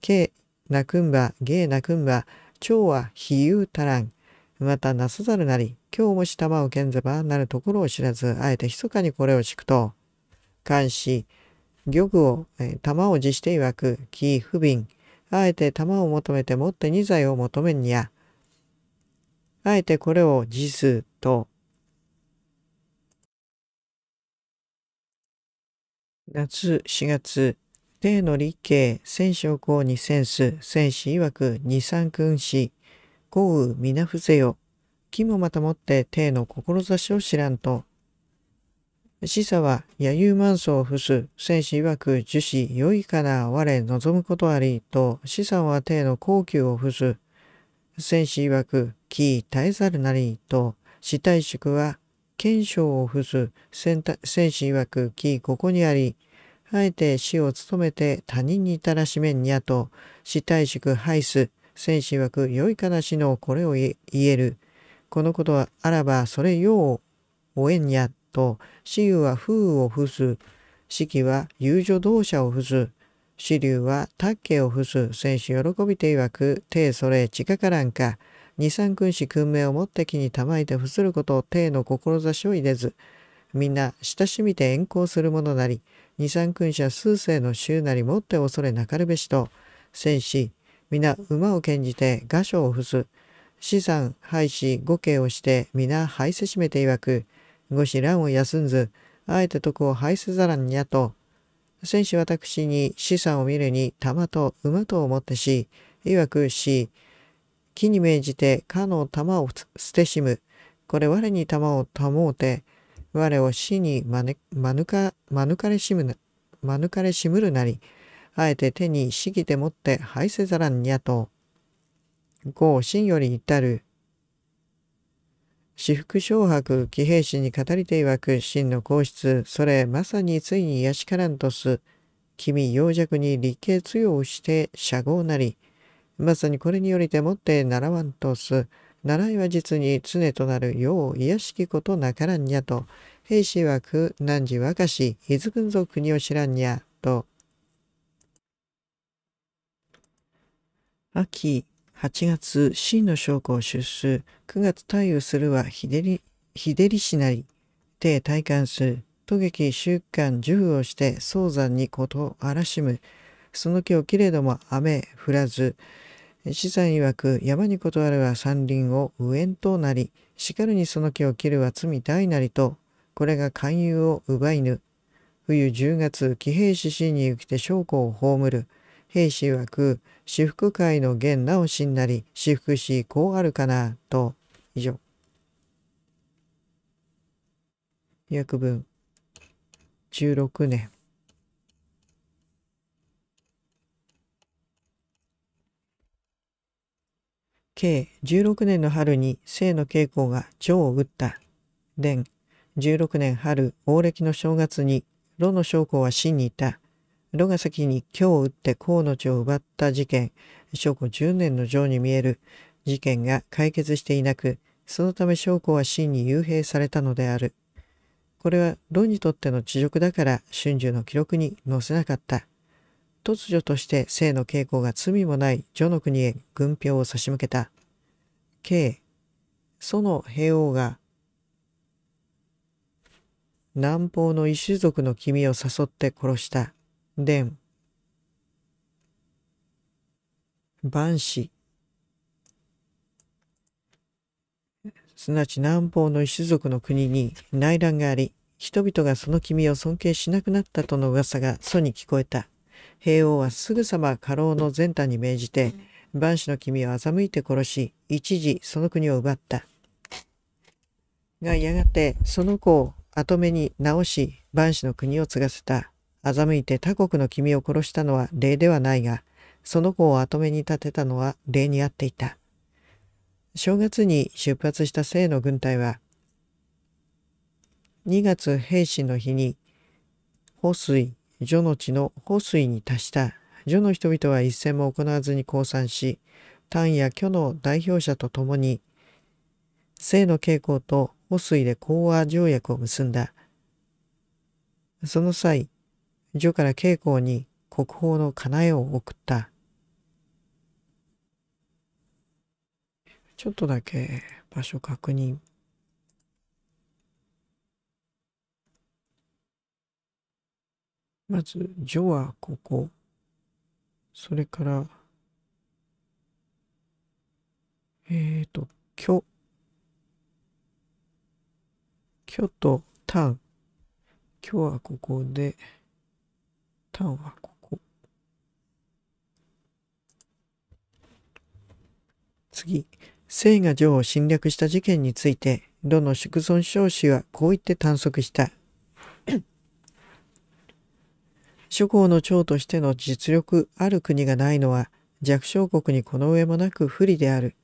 け、なくんば、げなくんば、蝶は比喩たらん。またなさざるなり、今日もし玉をけんぜばなるところを知らず、あえて密かにこれを敷くと、監視、玉を、え玉を辞して曰く、木、不憫、あえて玉を求めてもって二罪を求めんにゃ、あえてこれを字数と、夏、4月、帝の立慶、戦将公にセンス、戦士曰く二三君子、豪雨皆伏せよ。木もまたもって帝の志を知らんと。示唆は、野遊万層を伏す、戦士曰く樹脂、良いから我望むことあり、と、子孫は帝の高級を伏す、戦士曰く、気耐えざるなりと、死体宿は、賢章を付す戦士曰く、気ここにあり、あえて死を務めて他人にたらしめんにゃと、死体宿廃す、戦士曰く、良い悲しのこれを言える。このことは、あらば、それよう、おえんにゃと、死ゆは風を付す、四季は遊女同者を付す、支流はタッを伏す戦士喜びて曰く、帝それ近からんか、二三君子君命をもって気にたまいて伏することを帝の志を入れず、みんな親しみて遠行するものなり、二三君者数世の衆なりもって恐れなかるべしと、戦士、皆馬を献じて画所を伏す。死産、廃止、五刑をして皆廃せしめて曰く、御子乱を休んず、あえて徳を廃せざらんにゃと、戦士私に資産を見るに玉と馬と思ってし、いわくし、木に命じてかの玉を捨てしむ。これ我に玉を保うて、我を死にままぬか、まぬかれしむな、まぬかれしむるなり、あえて手にしぎてもって廃せざらんにゃと。こう、真より至る私服昇白騎兵士に語りていわく真の皇室それまさについに癒しからんとす君洋弱に理系通用して社合なりまさにこれによりてもって習わんとす習いは実に常となる世を癒しきことなからんにゃと兵士何汝若し伊豆軍ぞ国を知らんにゃと秋8月 C の将校出数9月対応するは日照りしなり帝体感数渡劇週間受付をして早産に事を荒しむその木をけれども雨降らず資産曰く山に断るは山林を無縁となりしかるにその木を切るは罪大なりとこれが勧誘を奪いぬ冬10月騎兵士 C に行きて将校を葬る兵士曰く私服会の源直しになり、私服し、こうあるかな、と。以上。約分16年。計16年の春に清の稽光が蝶を打った。伝16年春、王暦の正月に、炉の将校は死にいた。色が先に今日打って河野町を奪った事件、証拠10年の情に見える事件が解決していなく、そのため証拠は真に幽閉されたのである。これは論にとっての恥辱だから春秋の記録に載せなかった。突如として性の傾向が罪もない序の国へ軍票を差し向けた。K、その平王が南方の異種族の君を誘って殺した。蓮万子すなわち南方の一族の国に内乱があり人々がその君を尊敬しなくなったとの噂が祖に聞こえた平王はすぐさま家老の前端に命じて万子の君を欺いて殺し一時その国を奪ったがやがてその子を跡目に直し万子の国を継がせた欺いて他国の君を殺したのは礼ではないが、その子を跡目に立てたのは礼にあっていた。正月に出発した聖の軍隊は、2月兵士の日に、保水、序の地の保水に達した序の人々は一戦も行わずに降参し、単や巨の代表者と共に、聖の傾向と保水で講和条約を結んだ。その際、女から慶光に国宝の叶えを送った。ちょっとだけ場所確認。まず、女はここ。それから、えっ、ー、と、虚。虚と単。今日はここで。タンはここ。次、生が城を侵略した事件について、どの祝尊少子はこう言って探索した。諸侯の長としての実力ある国がないのは弱小国にこの上もなく不利である。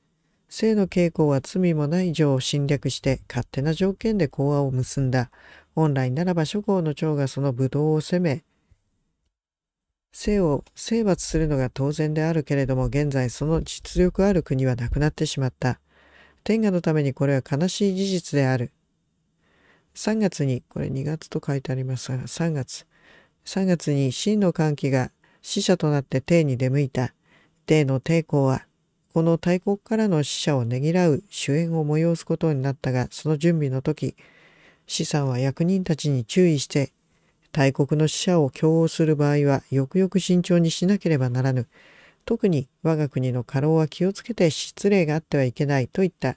性の傾向は罪もない城を侵略して勝手な条件で講和を結んだ。本来ならば諸侯の長がその武道を攻め、性を征伐するのが当然であるけれども現在その実力ある国はなくなってしまった。天下のためにこれは悲しい事実である。3月に、これ2月と書いてありますが、3月。3月に真の歓喜が死者となって帝に出向いた。帝の抵抗は、この大国からの死者をねぎらう主演を催すことになったが、その準備の時、資産は役人たちに注意して大国の使者を供応する場合はよくよく慎重にしなければならぬ。特に我が国の過労は気をつけて失礼があってはいけないといった。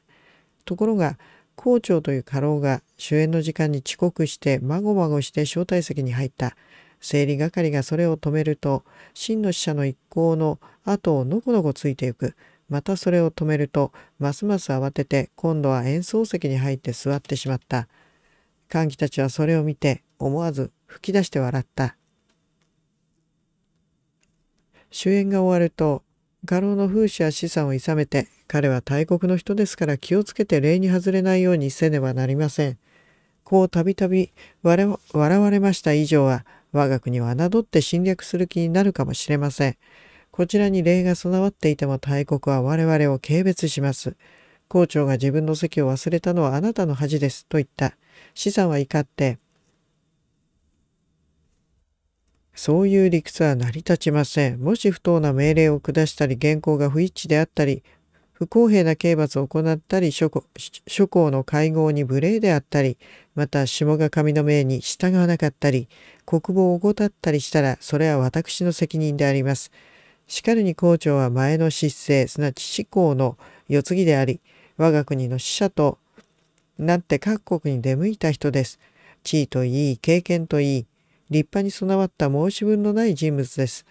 ところが、校長という過労が主演の時間に遅刻してまごまごして招待席に入った。整理係がそれを止めると、真の死者の一行の後をのこのこついてゆく。またそれを止めると、ますます慌てて、今度は演奏席に入って座ってしまった。歓喜たちはそれを見て、思わず吹き出して笑った。主演が終わると画廊の風刺や資産をいさめて彼は大国の人ですから気をつけて礼に外れないようにせねばなりません。こうたびたび笑われました以上は我が国を侮って侵略する気になるかもしれません。こちらに礼が備わっていても大国は我々を軽蔑します。校長が自分の席を忘れたのはあなたの恥ですと言った。資産は怒ってそういう理屈は成り立ちません。もし不当な命令を下したり、原稿が不一致であったり、不公平な刑罰を行ったり、諸侯の会合に無礼であったり、また下が神の命に従わなかったり、国防を怠ったりしたら、それは私の責任であります。しかるに校長は前の失政、すなわち思考の世継ぎであり、我が国の使者となって各国に出向いた人です。地位といい、経験といい、立派に備わった申し分のない人物です。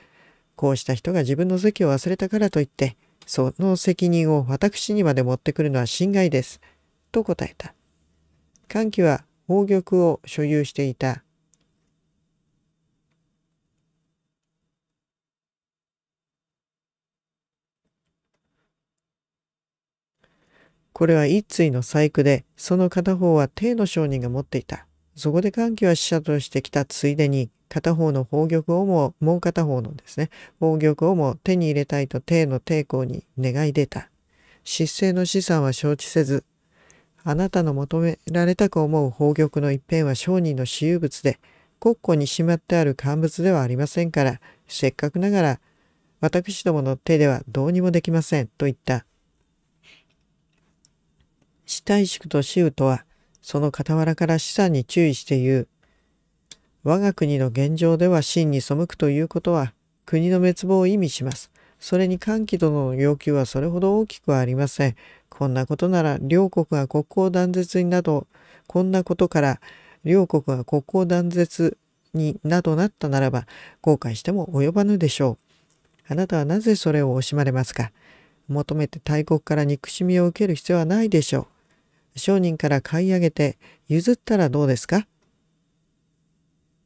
こうした人が自分の席を忘れたからといって、その責任を私にまで持ってくるのは心外です。と答えた。歓喜は宝玉を所有していた。これは一対の細工で、その片方は帝の商人が持っていた。そこで歓喜は死者としてきたついでに、片方の宝玉をも、もう片方のですね、宝玉をも手に入れたいと帝の抵抗に願い出た。失政の資産は承知せず、あなたの求められたく思う宝玉の一辺は商人の私有物で、国庫にしまってある乾物ではありませんから、せっかくながら、私どもの手ではどうにもできません、と言った。死体宿と死うとは、その傍らから資産に注意して言う。我が国の現状では真に背くということは国の滅亡を意味します。それに歓喜殿の要求はそれほど大きくはありません。こんなことなら両国が国交断絶になど、こんなことから両国が国交断絶になどなったならば、後悔しても及ばぬでしょう。あなたはなぜそれを惜しまれますか求めて大国から憎しみを受ける必要はないでしょう。商人から買い上げて譲ったらどうですか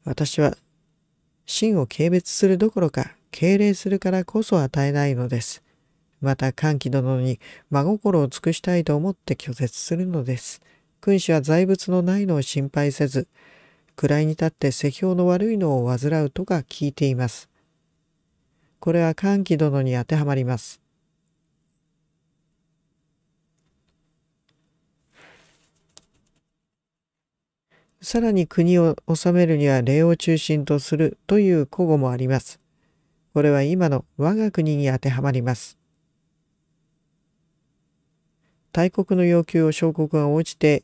私は、真を軽蔑するどころか、敬礼するからこそ与えないのです。また、歓喜殿に真心を尽くしたいと思って拒絶するのです。君主は財物のないのを心配せず、位に立って世評の悪いのを患うとか聞いています。これは歓喜殿に当てはまります。さらに国を治めるには礼を中心とするという古語もあります。これは今の我が国に当てはまります。大国の要求を小国が応じて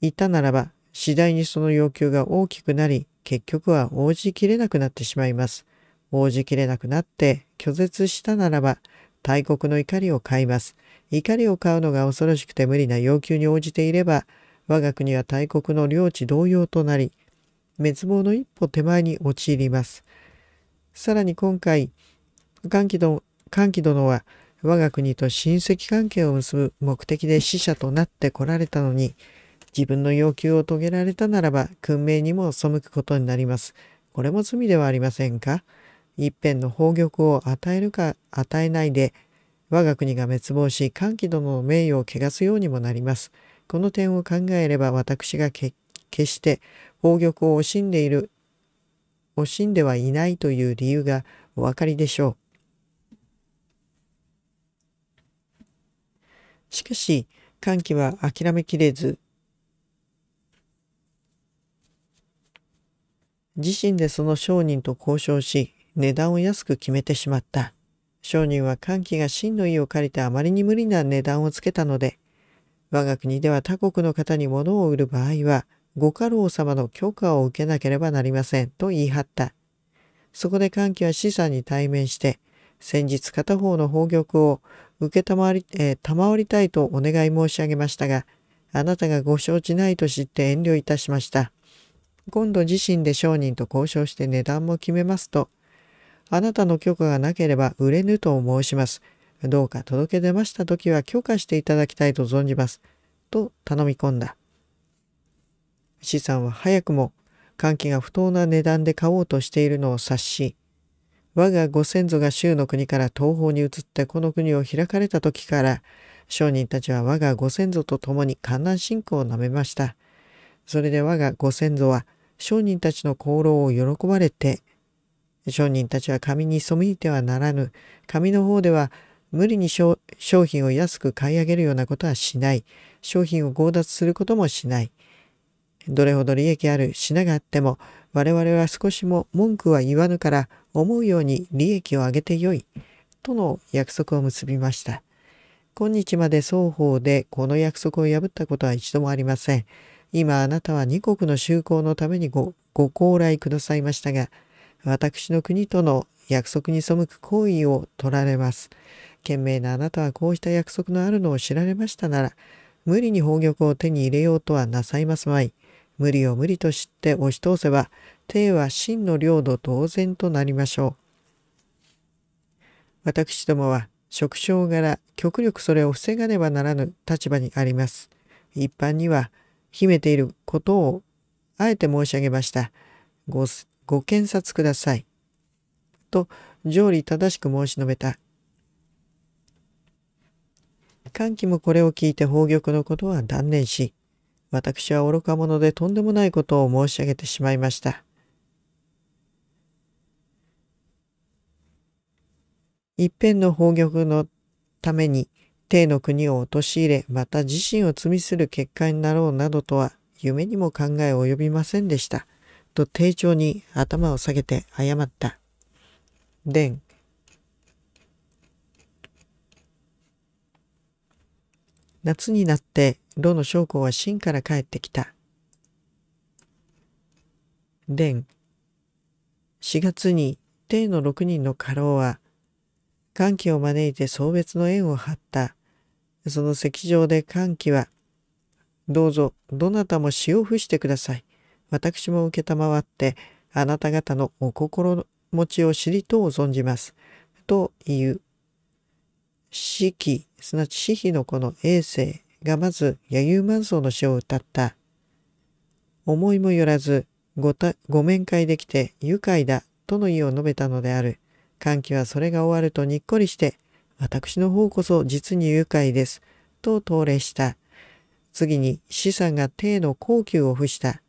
いたならば、次第にその要求が大きくなり、結局は応じきれなくなってしまいます。応じきれなくなって拒絶したならば、大国の怒りを買います。怒りを買うのが恐ろしくて無理な要求に応じていれば、我が国は大国の領地同様となり、滅亡の一歩手前に陥ります。さらに今回、歓喜殿歓喜殿は我が国と親戚関係を結ぶ目的で死者となってこられたのに、自分の要求を遂げられたならば、訓命にも背くことになります。これも罪ではありませんか一辺の宝玉を与えるか与えないで、我が国が滅亡し、歓喜殿の名誉を汚すようにもなります。この点を考えれば私が決して宝玉を惜しんでいる惜しんではいないという理由がお分かりでしょう。しかし歓喜は諦めきれず自身でその商人と交渉し値段を安く決めてしまった商人は歓喜が真の意を借りてあまりに無理な値段をつけたので我が国では他国の方に物を売る場合は、ご家老様の許可を受けなければなりませんと言い張った。そこで歓喜は資産に対面して、先日片方の宝玉を受けり、えー、賜りたいとお願い申し上げましたが、あなたがご承知ないと知って遠慮いたしました。今度自身で商人と交渉して値段も決めますと、あなたの許可がなければ売れぬと申します。どうか届け出ました時は許可していただきたいと存じます。と頼み込んだ。資産は早くも歓喜が不当な値段で買おうとしているのを察し、我がご先祖が州の国から東方に移ってこの国を開かれた時から、商人たちは我がご先祖と共に観覧信仰を述めました。それで我がご先祖は商人たちの功労を喜ばれて、商人たちは紙に背いてはならぬ、神の方では無理に商品を安く買い上げるようなことはしない。商品を強奪することもしない。どれほど利益ある品があっても、我々は少しも文句は言わぬから思うように利益を上げてよい。との約束を結びました。今日まで双方でこの約束を破ったことは一度もありません。今あなたは二国の就航のためにごご高来くださいましたが、私の国との約束に背く行為を取られます。懸命なあなたはこうした約束のあるのを知られましたなら、無理に宝玉を手に入れようとはなさいますまい。無理を無理と知って押し通せば、帝は真の領土同然となりましょう。私どもは、職掌柄、極力それを防がねばならぬ立場にあります。一般には、秘めていることを、あえて申し上げました。ご、ご検察ください。と、条理正しく申し述べた歓喜もこれを聞いて宝玉のことは断念し、私は愚か者でとんでもないことを申し上げてしまいました。一辺の宝玉のために、帝の国を陥れ、また自身を罪する結果になろうなどとは、夢にも考え及びませんでした。と丁重に頭を下げて謝った。夏になって炉の将校は真から帰ってきた。伝4月に帝の6人の家老は歓喜を招いて送別の縁を張った。その席上で歓喜はどうぞどなたも詩を付してください。私も承ってあなた方のお心持ちを知りとう存じます。という四季、すなわち四季のこの永世がまず弥生万層の詩を歌った。思いもよらずごたご面会できて愉快だとの意を述べたのである。歓喜はそれが終わるとにっこりして、私の方こそ実に愉快です。と投礼した。次に資産が帝の高級を付した。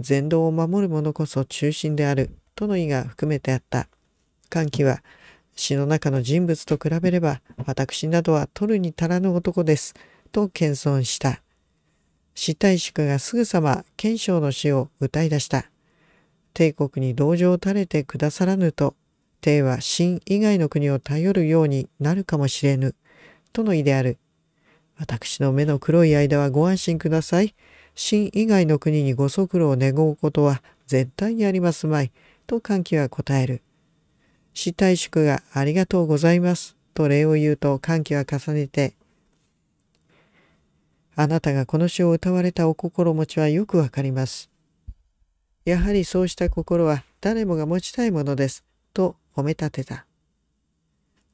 全道を守る者こそ中心である。との意が含めてあった。歓喜は詩の中の人物と比べれば、私などは取るに足らぬ男です、と謙遜した。死体宿がすぐさま賢章の詩を歌い出した。帝国に同情を垂れてくださらぬと、帝は神以外の国を頼るようになるかもしれぬ、との意である。私の目の黒い間はご安心ください。神以外の国にご足労を願うことは絶対にありますまい、と歓喜は答える。死退宿がありがとうございます。と礼を言うと歓喜は重ねて、あなたがこの詩を歌われたお心持ちはよくわかります。やはりそうした心は誰もが持ちたいものです。と褒め立てた。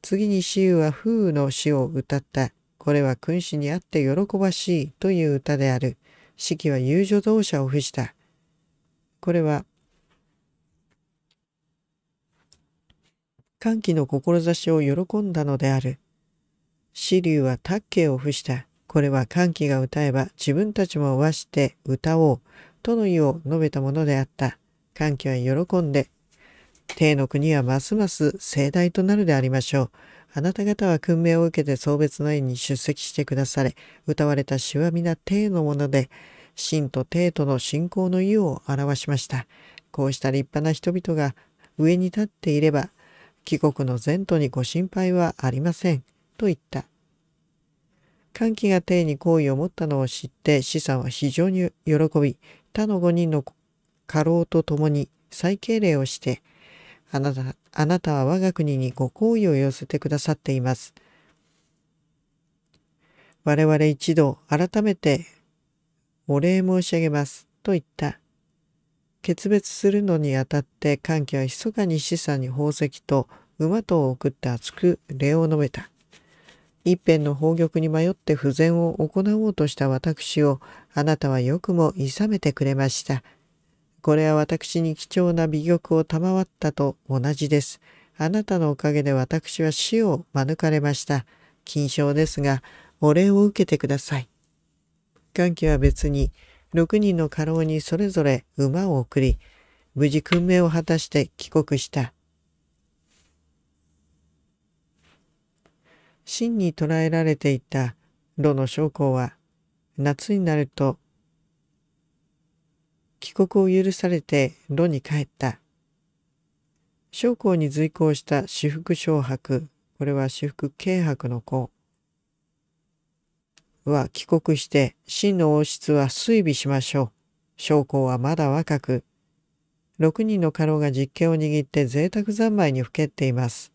次に詩雨は風雨の詩を歌った。これは君子にあって喜ばしいという歌である。四季は友女同者を付した。これは歓喜の志を喜んだのである。紫龍は卓ッを付した。これは歓喜が歌えば自分たちも和して歌おうとの意を述べたものであった。歓喜は喜んで、帝の国はますます盛大となるでありましょう。あなた方は訓命を受けて送別の縁に出席してくだされ、歌われた詩は皆帝のもので、真と帝との信仰の意を表しました。こうした立派な人々が上に立っていれば、帰国の前途にご心配はありません。と言った。歓喜が帝に好意を持ったのを知って資産は非常に喜び、他の5人の家老と共に再敬礼をして、あなた、あなたは我が国にご好意を寄せてくださっています。我々一同改めてお礼申し上げますと言った。決別するのにあたって歓喜は密かに資産に宝石と馬とを送って厚く礼を述べた。一辺の宝玉に迷って不全を行おうとした私をあなたはよくもいめてくれました。これは私に貴重な美玉を賜ったと同じです。あなたのおかげで私は死を免れました。金賞ですが、お礼を受けてください。歓喜は別に、6人の家老にそれぞれ馬を送り、無事訓命を果たして帰国した。真に捕らえられていた炉の将校は、夏になると、帰国を許されて炉に帰った。将校に随行した私服小白、これは私服軽白の子。は帰国して真の王室は衰微しましょう。将校はまだ若く、6人の家老が実権を握って贅沢三昧にふけっています。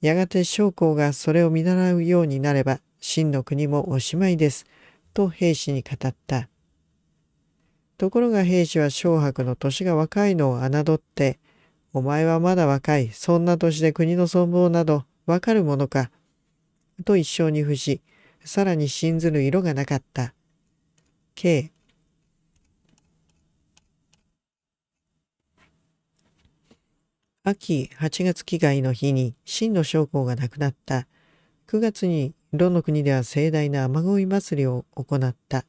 やがて将校がそれを見習うようになれば、真の国もおしまいです。と兵士に語った。ところが兵士は小白の年が若いのを侮って、お前はまだ若い、そんな年で国の存亡などわかるものか、と一生に付し、さらに信ずる色がなかった。K 秋8月期外の日に真の将校が亡くなった。9月にどの国では盛大な雨乞い祭りを行った。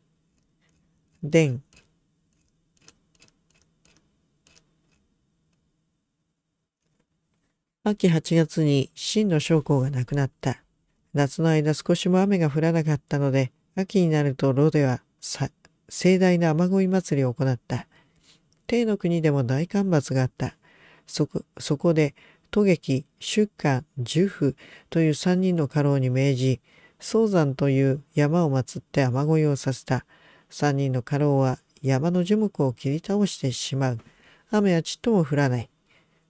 伝秋8月に真の将校が亡くなった。夏の間少しも雨が降らなかったので、秋になるとロでは盛大な雨乞い祭りを行った。帝の国でも大干ばつがあった。そこそこで、渡劇、出家、呪夫という3人の家老に命じ、宗山という山を祀って雨乞いをさせた。3人の家老は山の樹木を切り倒してしまう。雨はちっとも降らない。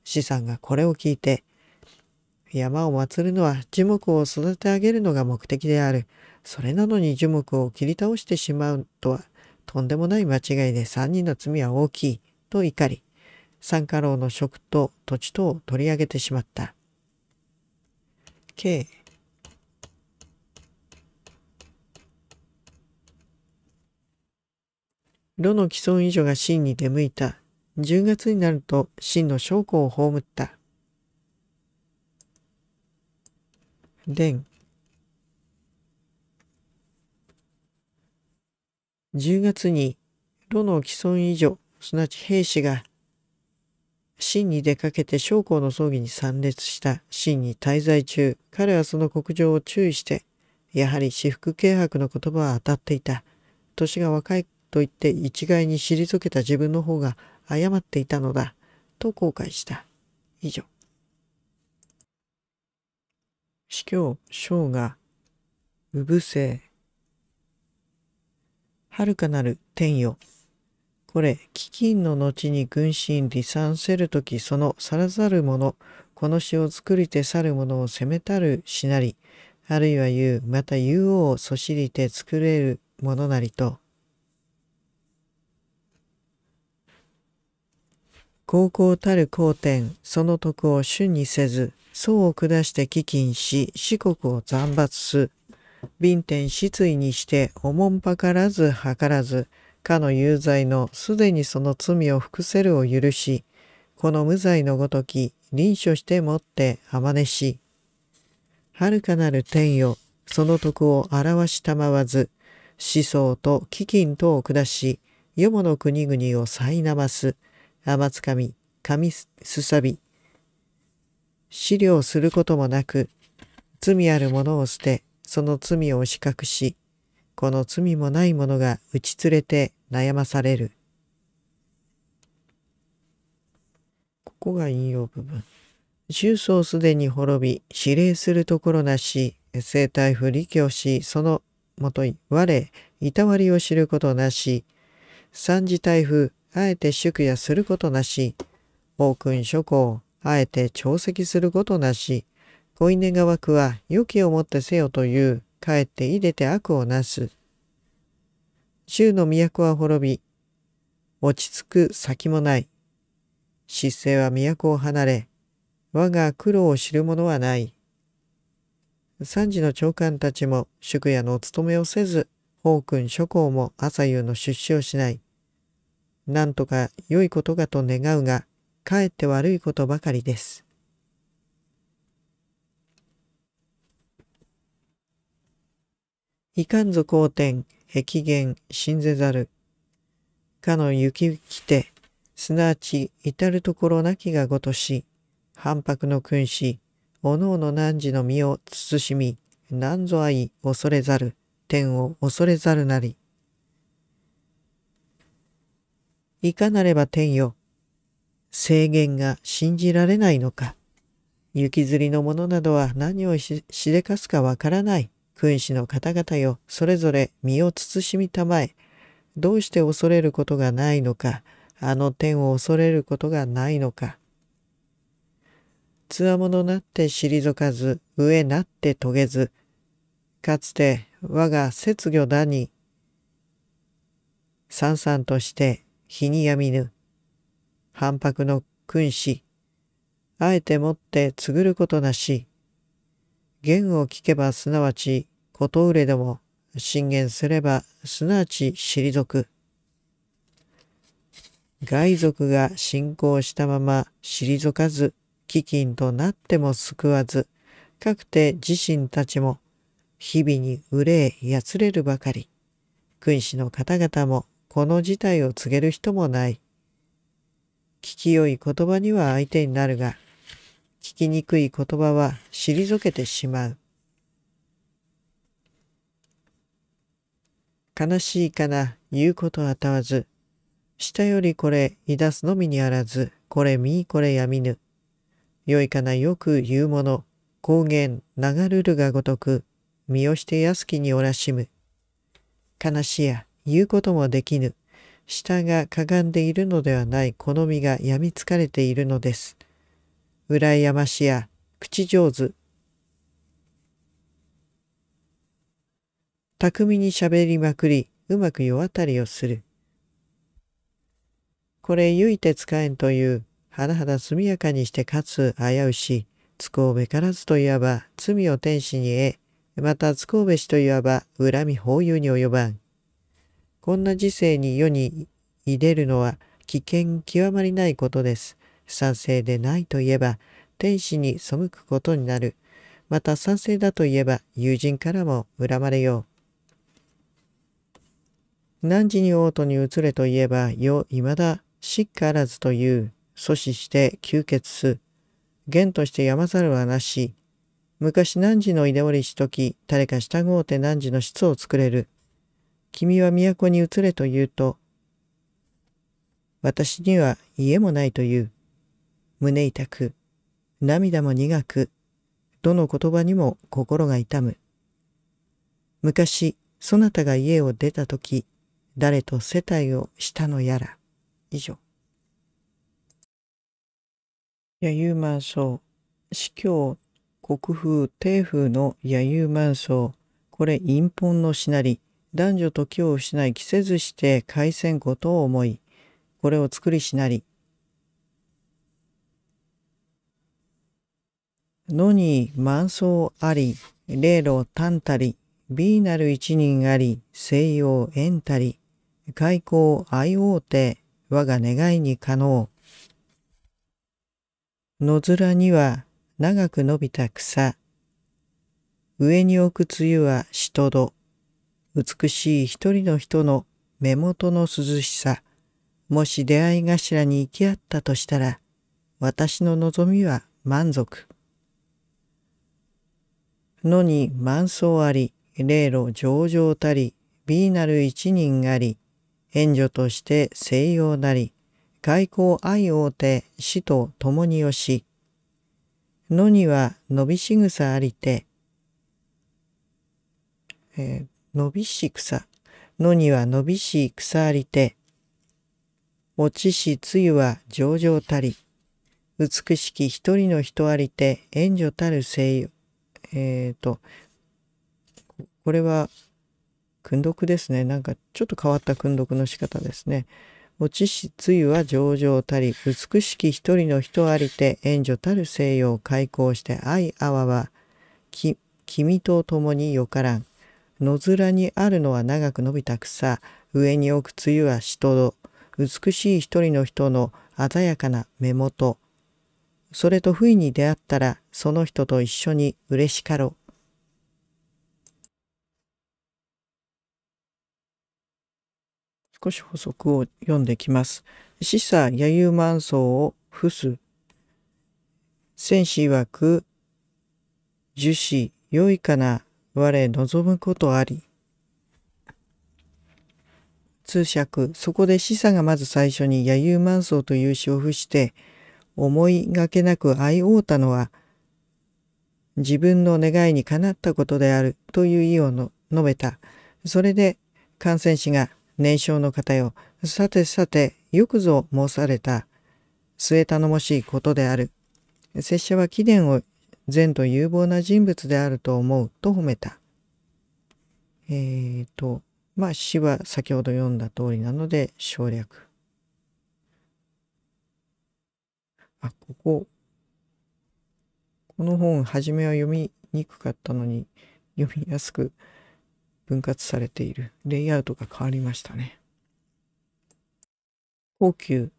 資産がこれを聞いて、山を祀るのは樹木を育て上げるのが目的である。それなのに樹木を切り倒してしまうとは、とんでもない間違いで3人の罪は大きい、と怒り、三家老の職と土地とを取り上げてしまった。K 炉の既存以上が秦に出向いた。10月になると秦の将校を葬った。連10月に炉の既存以上すなわち兵士が秦に出かけて将校の葬儀に参列した秦に滞在中彼はその国情を注意してやはり私服軽薄の言葉は当たっていた年が若いと言って一概に退けた自分の方が誤っていたのだと後悔した以上司教、生が、せ。は遥かなる天よ。これ、飢饉の後に軍心離散せるとき、そのさらざる者、この詩を作りて去る者を責めたるしなり、あるいは言う、また言王うをそしりて作れる者なりと。高校たる好天、その徳を主にせず、層を下して飢饉し、四国を残伐す。貧天失意にして、おもんぱからず計らず、かの有罪のすでにその罪を服せるを許し、この無罪のごとき、臨書してもってあまねし。はるかなる天よ、その徳を表したまわず、思想と飢饉とを下し、よもの国々を苛ます、天つかみ、神すさび、資料することもなく、罪あるものを捨て、その罪を死覚し、この罪もないものが打ち連れて悩まされる。ここが引用部分。周曹すでに滅び、指令するところなし、生体不利教し、そのもとに我、いたわりを知ることなし、三次台風、あえて祝夜することなし、暴君諸侯、あえて朝席することなし、子稲川区は良きをもってせよという、かえっていでて悪をなす。州の都は滅び、落ち着く先もない。失勢は都を離れ、我が苦労を知る者はない。三時の長官たちも宿屋のお務めをせず、宝君諸侯も朝夕の出資をしない。なんとか良いことかと願うが、かえって悪いことばかりです。いかんぞ好天、壁言、信ぜざる。かの行き来て、すなわち至るところなきがごとし、反白の君子、おのおの汝の身を慎み、何ぞ愛恐れざる、天を恐れざるなり。いかなれば天よ、制限が信じられないのか。雪吊りのものなどは何をしでかすかわからない。君子の方々よ、それぞれ身を慎みたまえ。どうして恐れることがないのか。あの天を恐れることがないのか。つわものなって退かず、上なって遂げず、かつて我が雪魚だに、さんさんとして日にやみぬ。反白の君子、あえてもってつぐることなし、言を聞けばすなわちことうれども、進言すればすなわち退く。外族が信仰したまま退かず、飢饉となっても救わず、かくて自身たちも日々に憂えやつれるばかり。君子の方々もこの事態を告げる人もない。聞きよい言葉には相手になるが、聞きにくい言葉は退けてしまう。悲しいかな、言うことあたわず。下よりこれ、いだすのみにあらず、これみこれやみぬ。よいかな、よく言うもの、高原、流るるがごとく、身をして安きにおらしむ。悲しや、言うこともできぬ。下がかがんでいるのではない好みが病みつかれているのです。羨ましや、口上手。巧みにしゃべりまくり、うまく世渡りをする。これゆいて使えんという、はなはだ速やかにしてかつ危うし、つこうべからずといわば罪を天使に得、またつこうべしといわば恨み法有に及ばん。こんな時世に世に入れるのは危険極まりないことです。賛成でないといえば、天使に背くことになる。また賛成だといえば、友人からも恨まれよう。何時に王都に移れといえば、よ、未だ、しっかあらずという、阻止して吸血す。元としてやまざるはなし。昔何時の居でおりしとき、誰か従うて何時の質を作れる。君は都に移れと言うと、私には家もないという。胸痛く、涙も苦く、どの言葉にも心が痛む。昔、そなたが家を出た時、誰と世帯をしたのやら。以上。野遊万層、司教、国風、帝風の野遊万層、これ陰本のしなり、男女時を失い着せずして海鮮ことを思い、これを作りしなり。野に満層あり、霊路単たり、美なる一人あり、西洋縁たり、開口愛応手て、我が願いに可能。野面には長く伸びた草。上に置く梅雨はしとど。美しい一人の人の目元の涼しさ、もし出会い頭に行き合ったとしたら、私の望みは満足。のに満層あり、霊路上々たり、美なる一人あり、援助として西洋なり、外交愛応手死と共によし、のには伸びしぐさありて、えー伸びし草、野には伸びし草ありて、落ちしつゆは上々たり、美しき一人の人ありて、援助たる声優。えっ、ー、と、これは、訓読ですね。なんかちょっと変わった訓読の仕方ですね。持ちしつゆは上々たり、美しき一人の人ありて、援助たる西洋を開口して愛あわは、き、君と共によからん。野面にあるのは長く伸びた草、上に置く梅雨はしとど、美しい一人の人の鮮やかな目元。それと不意に出会ったら、その人と一緒に嬉しかろう。少し補足を読んできます。死者やゆ万層を伏す。戦士曰く、樹脂、良いかな我望むことあり。通釈、そこで示唆がまず最初に野遊万草という詩を付して、思いがけなく愛おうたのは、自分の願いにかなったことであるという意をの述べた。それで、感染死が年少の方よ、さてさて、よくぞ申された。末頼もしいことである。拙者は貴殿を善と有望な人物であると思うと褒めた。えーと、まあ詩は先ほど読んだ通りなので省略。あ、ここ。この本、初めは読みにくかったのに、読みやすく分割されている。レイアウトが変わりましたね。高級。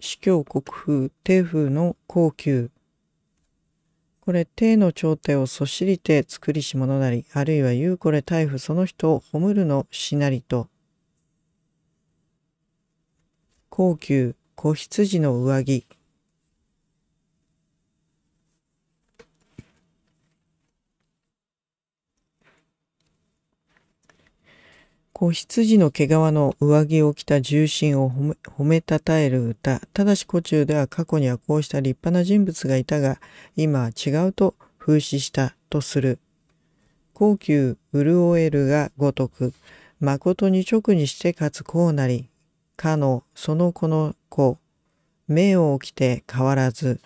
司教国風、帝風の高級。これ、帝の朝廷をそしりて作りし者なり、あるいは言うこれ大夫その人を褒むるのしなりと、高級、子羊の上着、こう羊の毛皮の上着を着た重心を褒めたたえる歌。ただし古中では過去にはこうした立派な人物がいたが、今は違うと風刺したとする。高級潤えるがごとく、誠に直にしてかつこうなり、かのその子の子、名を起きて変わらず。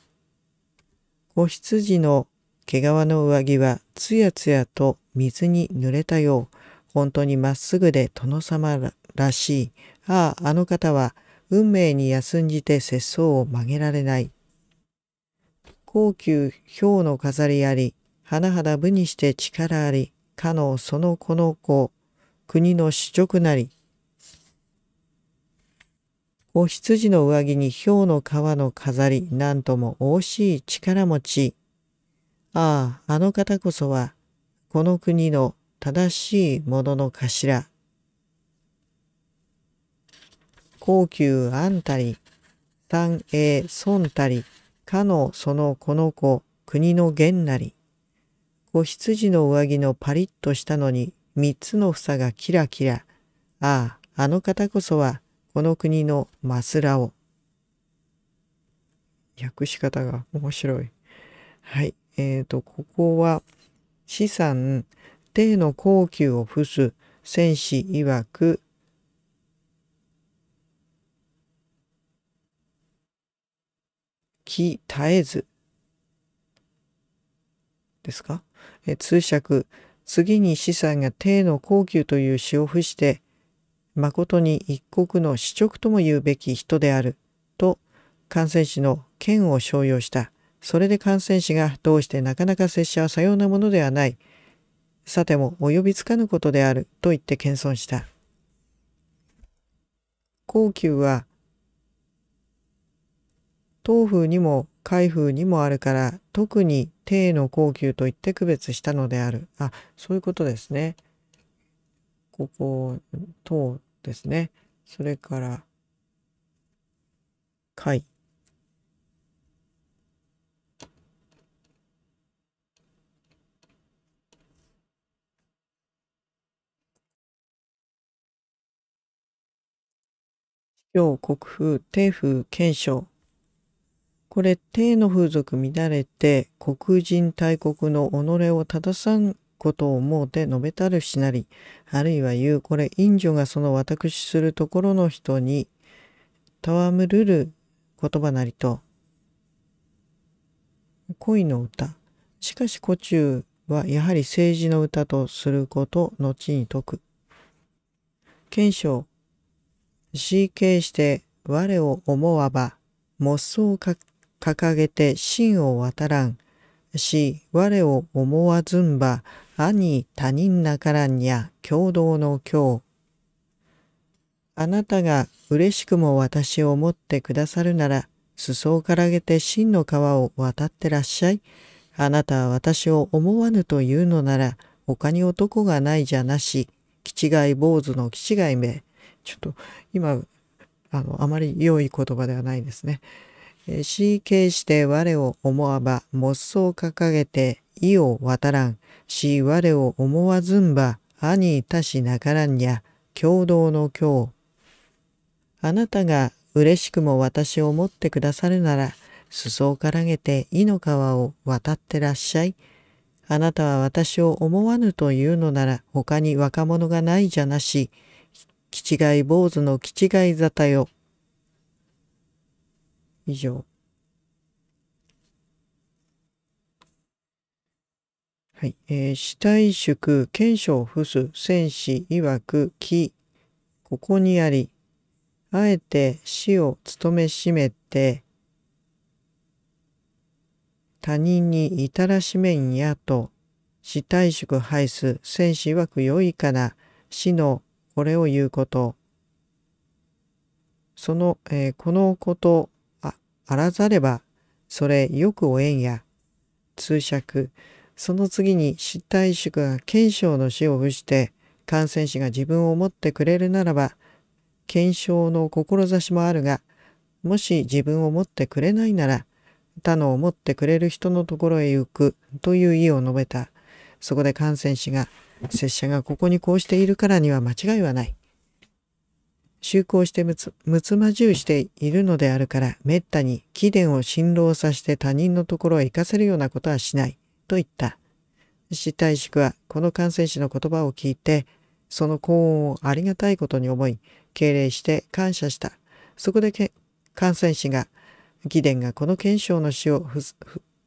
子羊の毛皮の上着はつやつやと水に濡れたよう。本当にまっすぐで殿様らしい。ああ、あの方は運命に休んじて節操を曲げられない。高級氷の飾りあり、甚だ武にして力あり、かのその子の子、国の主直なり。お羊の上着に氷の皮の飾り、なんとも惜しい力持ち。ああ、あの方こそは、この国の正しいものの頭。高級あんたり、三栄損たり、かのそのこの子、国の源なり。子羊の上着のパリッとしたのに、三つの房がキラキラ。ああ、あの方こそは、この国のマスラを。訳し方が面白い。はい。えっ、ー、と、ここは、資産、帝の高級を付す戦士曰く気絶えずですかえ通釈次に司祭が帝の高級という詩を付して誠に一国の死直とも言うべき人であると感染者の剣を称揚したそれで感染者がどうしてなかなか拙者はさようなものではないさても及びつかぬことであると言って謙遜した。高級は東風にも海風にもあるから特に帝の高級と言って区別したのである。あ、そういうことですね。ここ、東ですね。それから、海。京国風帝風検証。これ帝の風俗乱れて黒人大国の己を正さんことを思うて述べたるしなりあるいは言うこれ隠女がその私するところの人に戯るる言葉なりと恋の歌しかし古中はやはり政治の歌とすること後に説く。検証。死刑して我を思わば、もっそう掲げて真を渡らん。し、我を思わずんば、兄他人なからんや共同の今日。あなたが嬉しくも私を思ってくださるなら、裾をからげて真の川を渡ってらっしゃい。あなたは私を思わぬというのなら、他に男がないじゃなし、気違い坊主の気違いめ。ちょっと今、あの、あまり良い言葉ではないですね。死刑して我を思わば、もっそう掲げて、意を渡らん。し我を思わずんば、兄たしなからんや、共同の今日。あなたが嬉しくも私を持ってくださるなら、裾をからげて井の川を渡ってらっしゃい。あなたは私を思わぬというのなら、他に若者がないじゃなし。気がい坊主の気違い沙汰よ。以上。はい。えー、死体宿、賢を伏す、戦士曰く、木、ここにあり、あえて死を務めしめて、他人に至らしめんやと、死体宿廃す、戦士曰く良いから、死のこれを言うこと。その、えー、このことあ、あらざれば、それよくおえんや、通釈、その次に失態宿が賢章の死を伏して、感染死が自分を持ってくれるならば、検証の志もあるが、もし自分を持ってくれないなら、他のを持ってくれる人のところへ行くという意を述べた。そこで感染者が、拙者がここにこうしているからには間違いはない。就航してむつむつまじゅうしているのであるから、めったに貴殿を辛労させて他人のところへ行かせるようなことはしない。と言った。死体宿はこの感染師の言葉を聞いて、その幸運をありがたいことに思い、敬礼して感謝した。そこでけ感染者が、貴殿がこの賢章の死を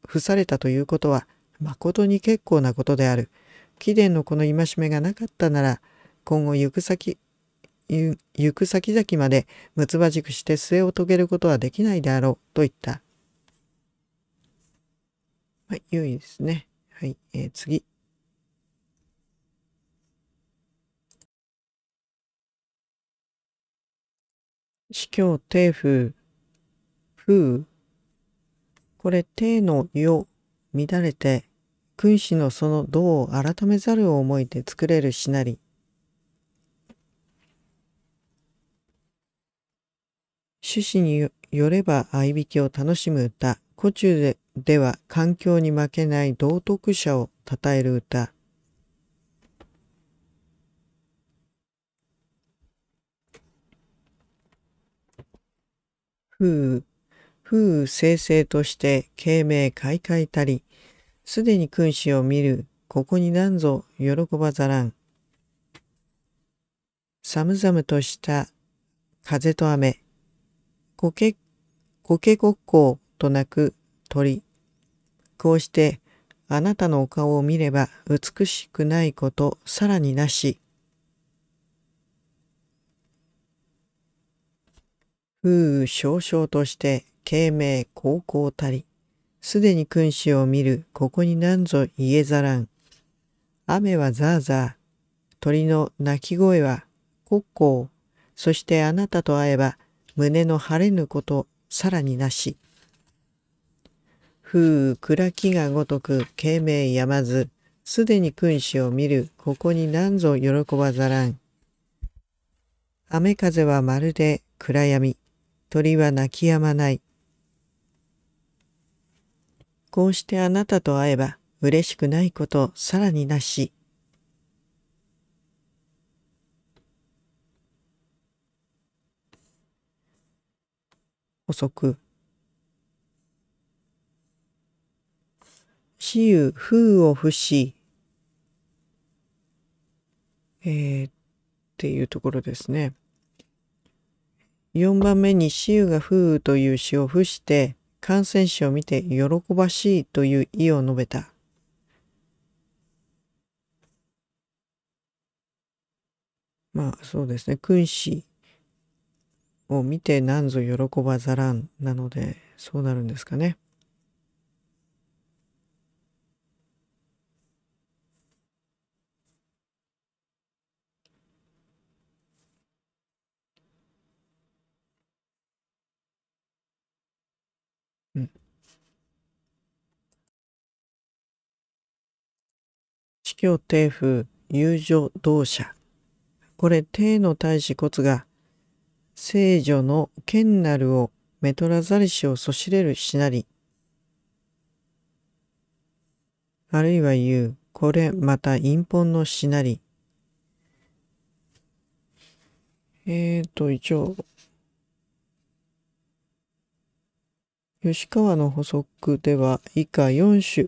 付されたということは、誠に結構なことである。貴殿のこの戒めがなかったなら今後行く先行く先々まで六つ葉軸して末を遂げることはできないであろうと言った。はい、良いですね。はい、えー、次。司教帝府風。これ、帝の世、乱れて、君子のその道を改めざるを思いて作れるしなり。趣旨によれば合いびきを楽しむ歌、古中ででは環境に負けない道徳者を称える歌。風雨、風雨正々として、慶明開会たり、すでに君子を見る、ここに何ぞ喜ばざらん。寒々とした風と雨、コケ、コケ国交と鳴く鳥。こうして、あなたのお顔を見れば美しくないことさらになし。風雨少々として、軽明高校たり。すでに君子を見る、ここに何ぞ家ざらん。雨はザーザー、鳥の鳴き声は、国交、そしてあなたと会えば、胸の晴れぬこと、さらになし。ふう、暗きがごとく、慶明やまず、すでに君子を見る、ここに何ぞ喜ばざらん。雨風はまるで暗闇、鳥は泣き止まない。こうしてあなたと会えば嬉しくないことさらになし。遅く。死ゆ風を伏し、えー、っていうところですね。4番目に死ゆが風という詩を伏して、感染者を見て喜ばしいという意を述べた。まあそうですね、君子を見て何ぞ喜ばざらんなので、そうなるんですかね。教帝府友情同社。これ、帝の大使骨が、聖女の剣なるをメトラザリシをそしれるしなり。あるいは言う、これまた陰本のしなり。えっ、ー、と、一応、吉川の補足では以下4種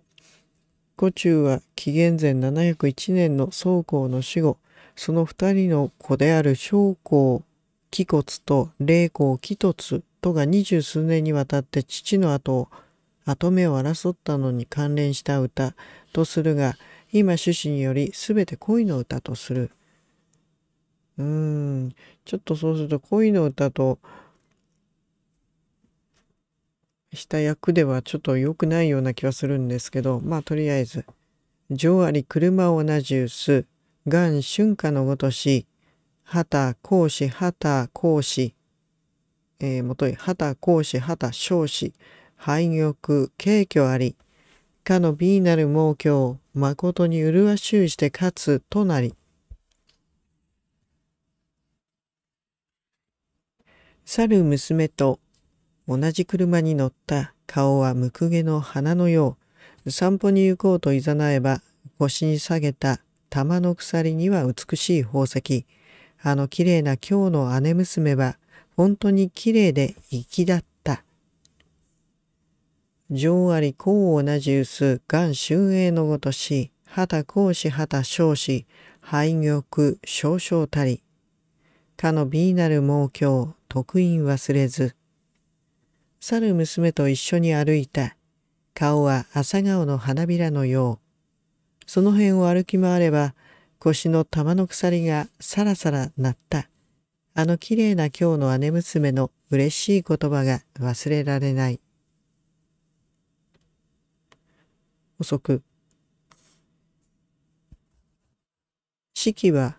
古中は紀元前701年の宗公の死後、その2人の子である将公気骨と霊公気突とが二十数年にわたって父の後を跡目を争ったのに関連した歌とするが、今趣旨により全て恋の歌とする。うーん、ちょっとそうすると恋の歌とした役ではちょっと良くないような気はするんですけどまあとりあえず「情あり車をなじうす」「元春夏のごとし」「はた講師た講師」えー、もとい「た講師た少子」「廃玉軽挙あり」「かの美なる猛強とに麗しゅうして勝つ」となり去る娘と同じ車に乗った顔はムクゲの花のよう、散歩に行こうといざなえば、腰に下げた玉の鎖には美しい宝石。あの綺麗な今日の姉娘は、本当に綺麗で粋だった。情あり甲を同じ薄、元春英のごとし、旗公子旗少子、廃玉少々たり。かの美なる猛強、得意忘れず。去る娘と一緒に歩いた。顔は朝顔の花びらのよう。その辺を歩き回れば、腰の玉の鎖がさらさら鳴った。あの綺麗な今日の姉娘の嬉しい言葉が忘れられない。遅く。四季は、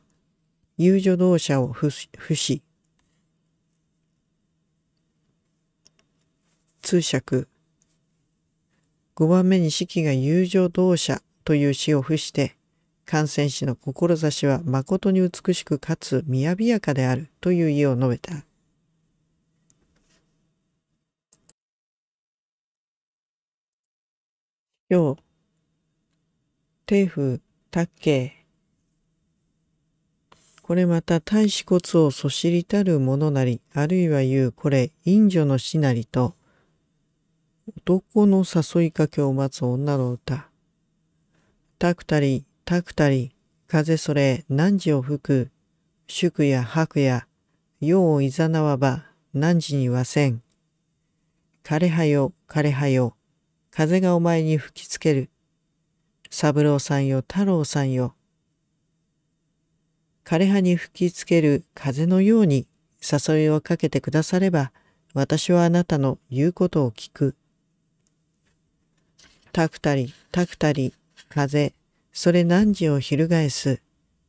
遊女同社を伏し、通釈。5番目に四季が友情同社という詩を付して、感染師の志は誠に美しくかつ雅やかであるという意を述べた。日定風、卓慶。これまた大死骨をそしりたるものなり、あるいは言うこれ、隠女の死なりと、男の誘いかけを待つ女の歌。たくたり、たくたり、風それ、汝を吹く。祝や白や、世をいざなわば、汝にはせん。枯葉よ、枯葉よ、風がお前に吹きつける。三郎さんよ、太郎さんよ。枯葉に吹きつける風のように誘いをかけてくだされば、私はあなたの言うことを聞く。たくたり、たくたり、風、それ何時を翻す。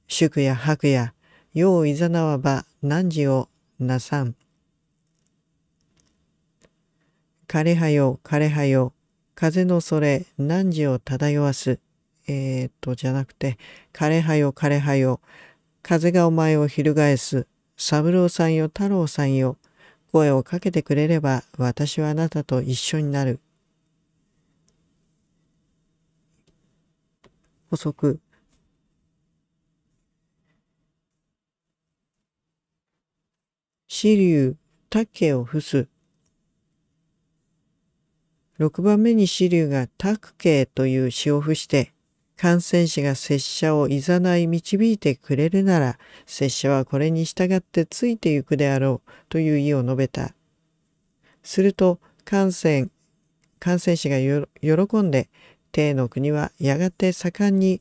祝や白夜よういざなわば何時をなさん。枯葉よ、枯葉よ、風のそれ何時を漂わす。えー、っと、じゃなくて、枯葉よ、枯葉よ、風がお前を翻す。三郎さんよ、太郎さんよ、声をかけてくれれば私はあなたと一緒になる。補足。支流、竹を伏す。6番目に支流が卓系という詩を付して、感染者が拙者をいざない導いてくれるなら、拙者はこれに従ってついてゆくであろうという意を述べた。すると、感染、感染者が喜んで、帝の国はやがて盛んに、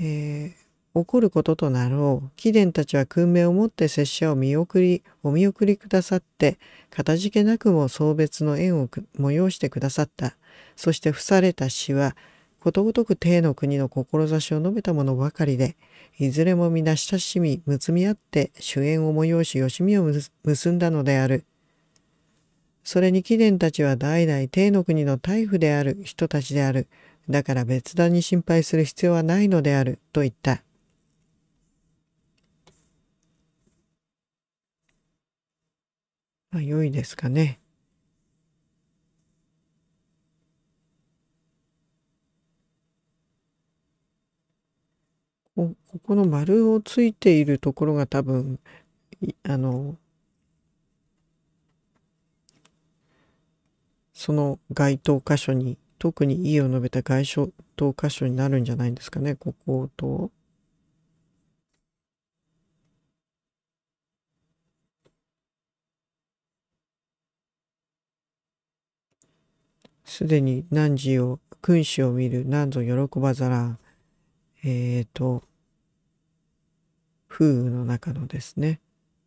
えー、起こることとなろう貴殿たちは訓命をもって拙者を見送りお見送りくださってかたじけなくも送別の縁を催してくださったそして付された詩はことごとく帝の国の志を述べたものばかりでいずれも皆親しみ睦み合って主演を催しよしみを結んだのである。それに貴殿たちは代々帝の国の大夫である人たちである。だから別段に心配する必要はないのである。と言った。まあ、良いですかね。ここの丸をついているところが多分あのその該当箇所に特に意を述べた外傷等箇所になるんじゃないんですかね、こことすでに何時を、君子を見る何ぞ喜ばざらん。えっ、ー、と、風雨の中のですね。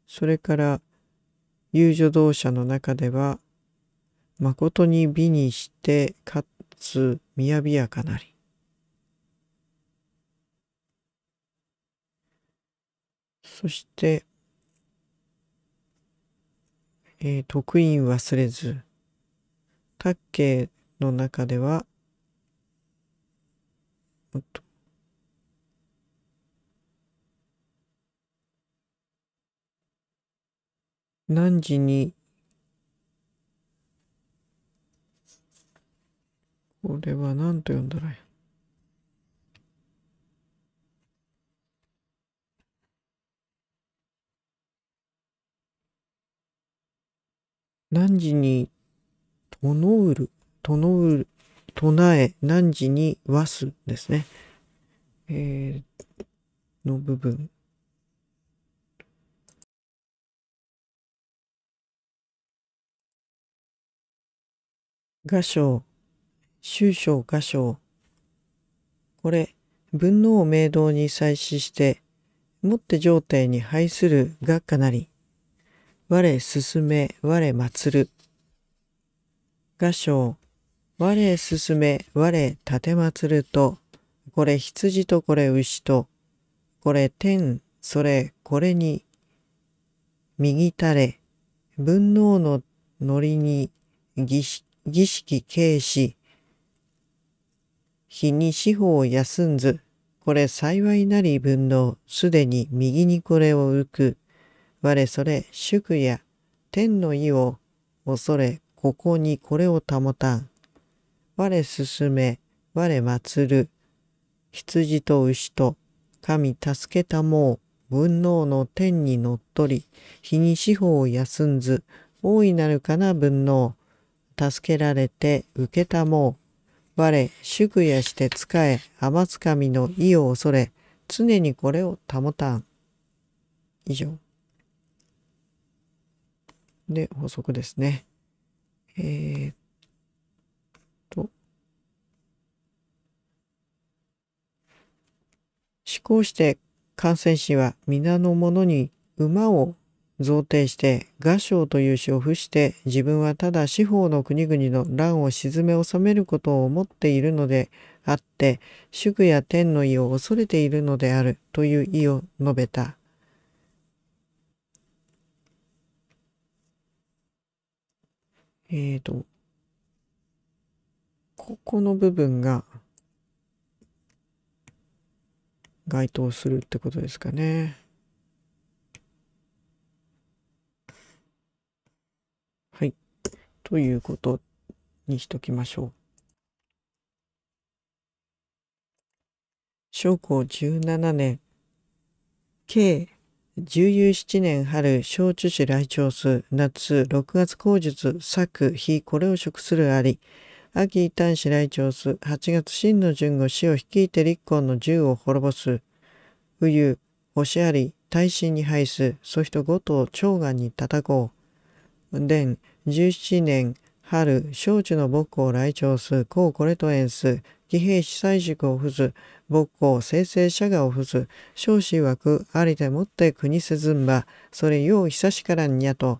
それから、遊女同社の中では、誠に美にしてかつ雅やかなり。そして、えー、得意忘れず、卓慶の中では、何時にこれは何と読んだらいい何時にとのうる、とのうる、唱え、何時にわすですね。えー、の部分。画章。修章画章。これ、文能を明道に祭祀して、もって上帝に配する学科なり、我進め、我祭る。画章、我進め、我立て祭ると、これ羊とこれ牛と、これ天、それこれに、右たれ、文能ののりに儀式、儀式軽視、日に四方を休んず、これ幸いなり分のすでに右にこれを浮く。我それ祝や天の意を恐れここにこれを保たん。我進め我祭る。羊と牛と神助けたもう文能の天にのっとり日に四方を休んず大いなるかな文能助けられて受けたもう我、宿夜して仕え、天つかみの意を恐れ、常にこれを保たん。以上。で、補足ですね。えー、っと。思考して感染しは皆の者に馬を贈呈して画商という詩を付して自分はただ四方の国々の乱を鎮め治めることを思っているのであって婦や天の意を恐れているのであるという意を述べた。えっ、ー、と、ここの部分が該当するってことですかね。ということにしときましょう。正午17年、計重有七年春、小中市来長数、夏、六月口述、作、日、これを食するあり、秋丹市来長数、八月真の順吾死を率いて立婚の銃を滅ぼす、冬、星あり、大震に配す、そして五頭長眼に叩こう。伝、17年春、小中の牧校来庁す、公これと縁す、義兵司祭塾を付ず、牧校生成者がを付ず、少子枠ありてもって国せずんば、それよう久しからんにゃと。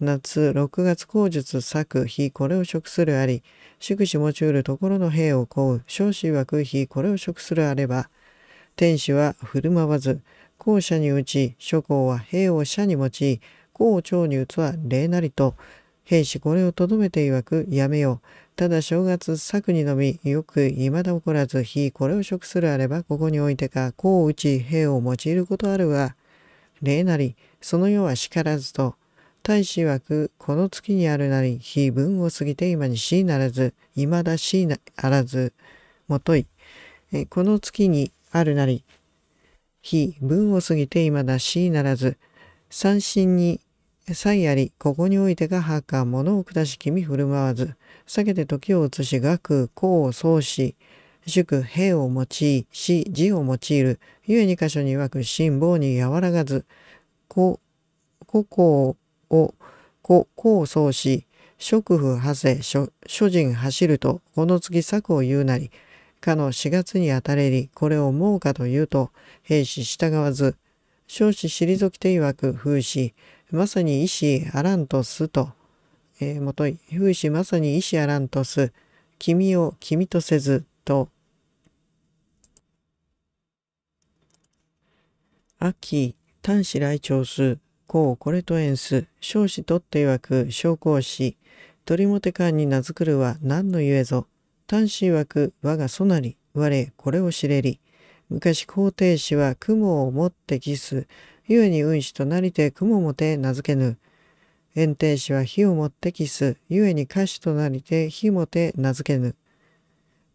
夏6月口述作日これを食するあり、祝詞持ちうるところの兵を請う、少子枠日これを食するあれば、天使は振る舞わず、後者に打ち、諸侯は兵を社に持ち、後長に打つは礼なりと、兵士これをとどめて曰く、やめよう。ただ正月策にのみ、よく未だ起こらず、非これを食するあれば、ここにおいてか、こう打ち兵を用いることあるが礼なり、その世は叱らずと、大使枠、この月にあるなり、非文を過ぎて今に死ならず、未だ死なあらず、もとい。この月にあるなり、非文を過ぎて未だ死ならず、三心にさあり、ここにおいてが墓、物を下し君振る舞わず、下げて時を移し学、功を奏し、宿、兵を用い、死、字を用いる、ゆえに箇所に曰く辛抱に和らがず、子、子公を、子、功を奏し、職夫派生、諸人走ると、この次策を言うなり、かの四月にあたれり、これを思うかというと、兵士従わず、少子退きて曰く風刺、まさに意志あらんとすと、えー、もとい、風刺まさに意志あらんとす、君を君とせずと、秋、端子来朝す、こうこれと縁す、少子とって曰く昇降し、鳥もてんに名づくるは何のゆえぞ、端子曰く我がそなり、我これを知れり、昔皇帝子は雲をもって義す、ゆえに運子となりて雲もて名付けぬ。炎帝子は火をもってキス、ゆえに歌手となりて火もて名付けぬ。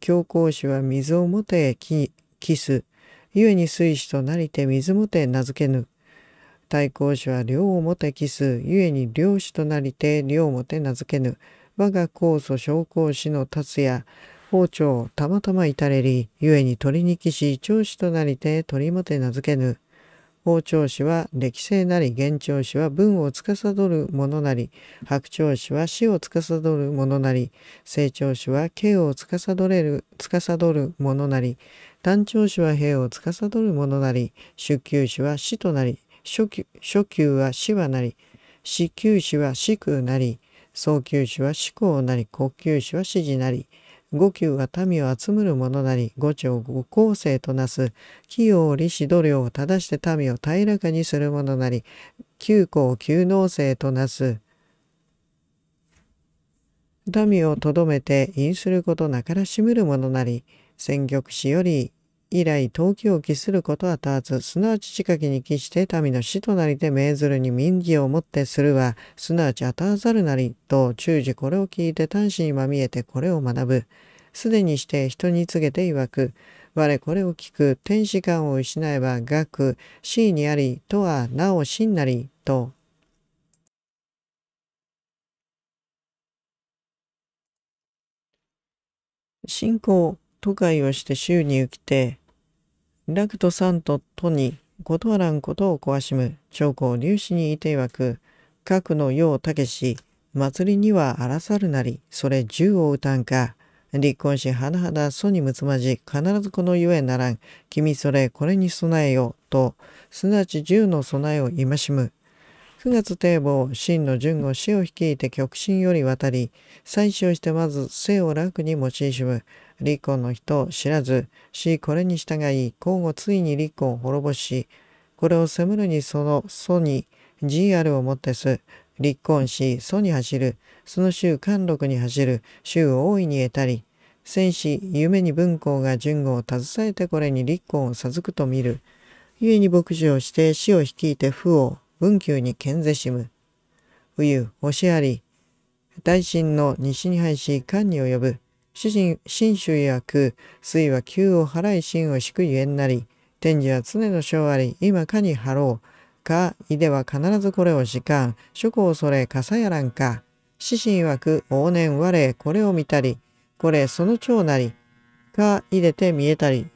教皇子は水をもてキス、ゆえに水子となりて水もて名付けぬ。太抗子は量をもてキス、ゆえに量子となりて量もて名付けぬ。我が酵素昇降子の達也、包丁たまたま至れり、ゆえに鳥にきし、長子となりて鳥もて名付けぬ。包長師は歴世なり幻聴師は文を司る者なり白鳥師は死を司る者なり成長師は刑を司れる司る者なり単長師は兵を司る者なり出級師は死となり初級は死はなり死級師は死空なり早級師は死行なり国級師は指示なり五級は民を集むる者なり、五兆五構成となす、器用利子度量を正して民を平らかにする者なり、九項九能性となす、民をとどめて因することなからしむる者なり、戦玉しより以来陶器を期することはたわず、すなわち近きに期して民の死となりて命ずるに民儀をもってするは、すなわち当たわざるなりと、中時これを聞いて端子にまみえてこれを学ぶ。すでにして人に告げて曰く、我これを聞く、天使観を失えば学、死にあり、とはなお真なり、と、信仰都会をして州に行きて、楽と三と都に断らんことを壊しむ長江粒子にいていわく、核の世を武し、祭りには荒らさるなり、それ銃を撃たんか。立婚し、はなはだ祖にむつまじ、必ずこの世へならん。君それ、これに備えよ。と、すなわち銃の備えを戒む。9月堤防、真の順を死を率いて極真より渡り、採取してまず生を楽に用いしむ。立候の人を知らず、しこれに従い、今後ついに立候を滅ぼし、これを責むるにその祖に、GR をもってす、立婚し、祖に走る、その州貫禄に走る、州を大いに得たり、戦士、夢に文皇が順語を携えてこれに立婚を授くと見る。故に牧師をして死を率いて父を、文宮に剣ぜしむ。冬、押しあり、大臣の西に配し、官に及ぶ。主人、信主曰水は旧を払い心を敷くゆえんなり、天地は常の章あり、今かに張ろう。か、いでは必ずこれを時間、諸行それ、かさやらんか。死神曰く、往年我、これを見たり、これその長なり、か、いでて見えたり。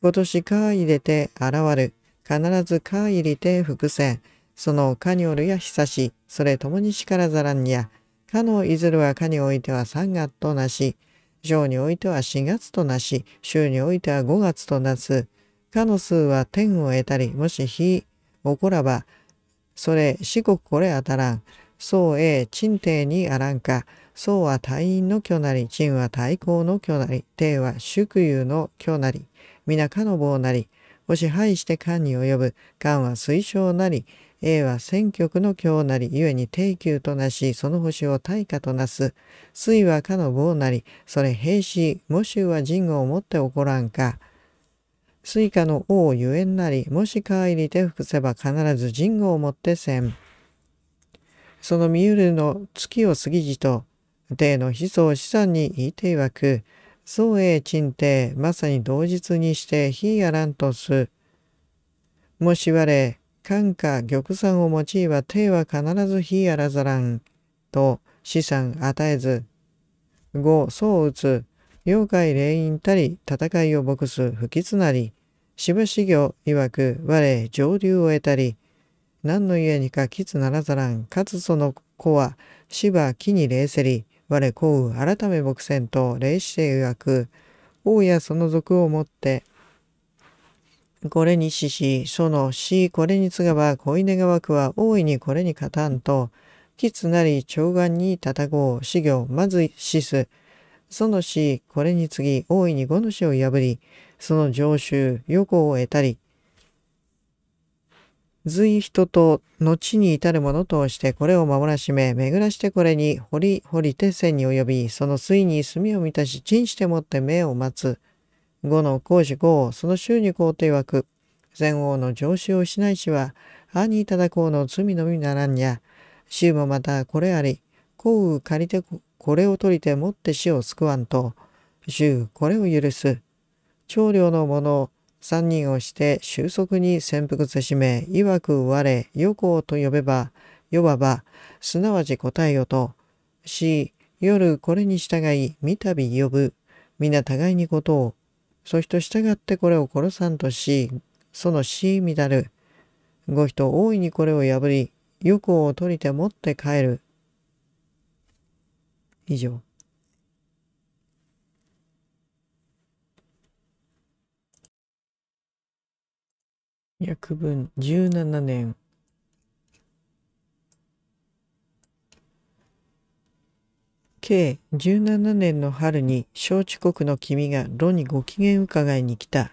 今年か、いでて現る。必ずか、いりて伏せん。そのかにおるや久し、それ共にしからざらんや。かのいずれはかにおいては3月となし、上においては4月となし、週においては5月となす。かの数は天を得たり、もし日、起こらば、それ、四国これ当たらん。宋え、陳帝にあらんか。宋は隊員の巨なり、陳は対抗の巨なり、帝は宿友の巨なり、皆かの棒なり。もし敗して漢に及ぶ、漢は推奨なり、A は選曲の教なり、ゆえに定休となし、その星を大化となす。水はかの棒なり、それ兵士、もしは人をもって起こらんか。水火の王ゆえんなり、もしかいりて伏せば必ず人をもってせん。そのみゆるの月を過ぎじと、帝の子孫資産に言いていわく、宋英鎮帝、まさに同日にして非やらんとす。もし我、官下玉山を用いは帝は必ず非あらざらんと資産与えず。五、僧を打つ。妖怪霊院たり戦いを牧す不吉なり。芝修行曰く我上流を得たり。何の家にかきつならざらん。かつその子は芝木に霊せり。我幸う改め牧船と霊視い曰く。王やその族をもってこれにしし、そのしこれにつがば小がわくは大いにこれに勝たんと、きつなり長岸に戦こう、死行、まず死す。その死、これに次、大いに五の死を破り、その上州、横を得たり、随人と後に至るものとしてこれを守らしめ、巡らしてこれに掘り掘りて線に及び、その水に墨を満たし、陳してもって目を待つ。五の皇子五その州に皇帝はく、前王の上司を失いしは、兄いただこうの罪のみならんにゃ、もまたこれあり、公う借りてこれを取りて持って死を救わんと、主これを許す。長領の者三人をして収束に潜伏せしめ、曰く我、余行と呼べば、呼ばば、すなわち答えよと、し、夜これに従い、三度呼ぶ。皆互いにことを、そして従ってこれを殺さんとし、その死乱る。ご人大いにこれを破り、欲を取りて持って帰る。以上。約分17年。計17年の春に小致国の君が炉にご機嫌伺いに来た。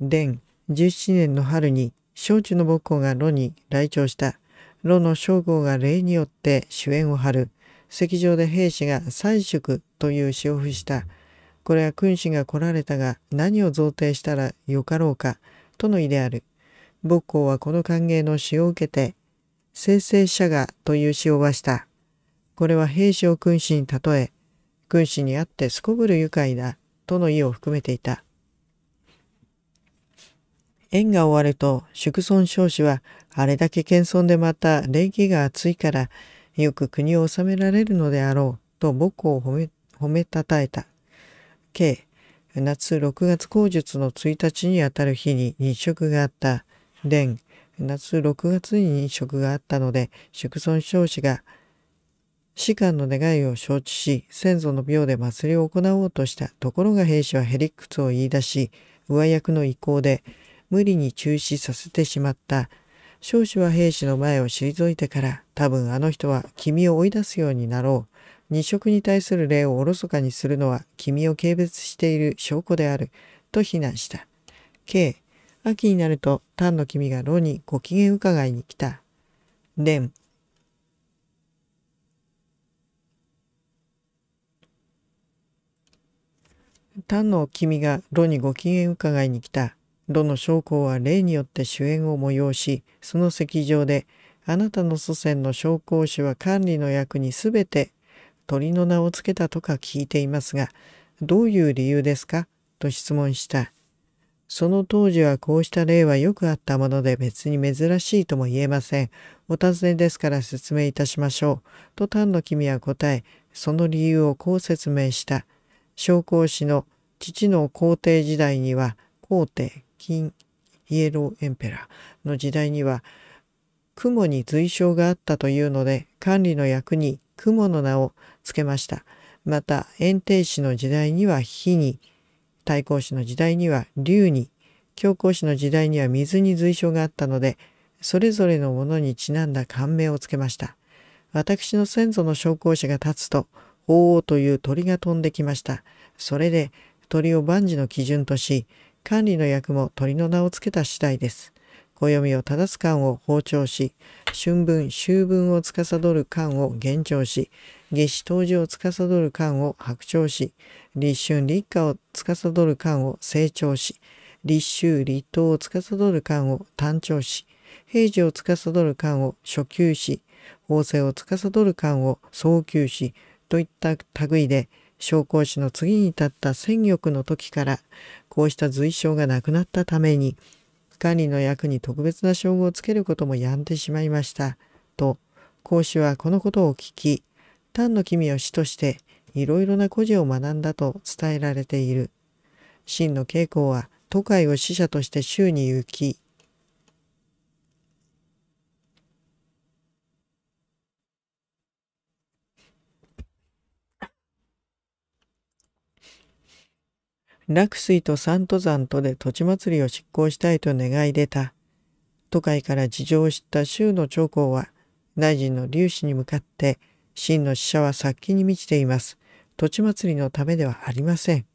伝17年の春に小致の母校が炉に来庁した。炉の将校が礼によって主演を張る。席上で兵士が祭祝という詩を付した。これは君子が来られたが何を贈呈したらよかろうかとの意である。母校はこの歓迎の詩を受けて、生成者がという詩を和した。これは兵士を君子に例え、君子にあってすこぶる愉快だ、との意を含めていた。縁が終わると、祝尊少子は、あれだけ謙遜でまた礼儀が厚いから、よく国を治められるのであろう、と母校を褒め、褒めたたえた。K、夏6月口述の1日にあたる日に日食があった。伝、夏6月に日食があったので、祝尊少子が、士官の願いを承知し、先祖の廟で祭りを行おうとした。ところが兵士はヘリクスを言い出し、上役の意向で無理に中止させてしまった。少子は兵士の前を退いてから、多分あの人は君を追い出すようになろう。日食に対する礼をおろそかにするのは君を軽蔑している証拠である。と非難した。K、秋になると、丹の君が炉にご機嫌伺いに来た。単の君が炉にご機嫌伺いに来た。炉の将校は霊によって主演を催し、その席上で、あなたの祖先の将校氏は管理の役にすべて鳥の名を付けたとか聞いていますが、どういう理由ですかと質問した。その当時はこうした例はよくあったもので別に珍しいとも言えません。お尋ねですから説明いたしましょう。と丹の君は答え、その理由をこう説明した。将校士の父の皇帝時代には皇帝金イエローエンペラーの時代には雲に随章があったというので管理の役に雲の名を付けました。また炎帝氏の時代には火に太閤氏の時代には竜に教皇氏の時代には水に随所があったのでそれぞれのものにちなんだ官名をつけました私の先祖の将校者が立つと鳳凰という鳥が飛んできましたそれで鳥を万事の基準とし、管理の役も鳥の名を付けた次第です。暦を正す官を包丁し、春分、秋分を司る官を幻聴し、夏至冬至を司る官を白鳥し、立春、立夏を司る官を成長し、立秋、立冬を司る官を単調し、平時を司る官を初級し、王政を司る官を早急し、といった類で、紹興酒の次に立った戦欲の時からこうした随章がなくなったために管理の役に特別な称号をつけることもやんでしまいましたと孔子はこのことを聞き丹の君を師としていろいろな故事を学んだと伝えられている真の慶光は都会を使者として州に行き落水と三登山とで土地祭りを執行したいと願い出た。都会から事情を知った州の長公は、大臣の粒子に向かって、真の死者は殺気に満ちています。土地祭りのためではありません。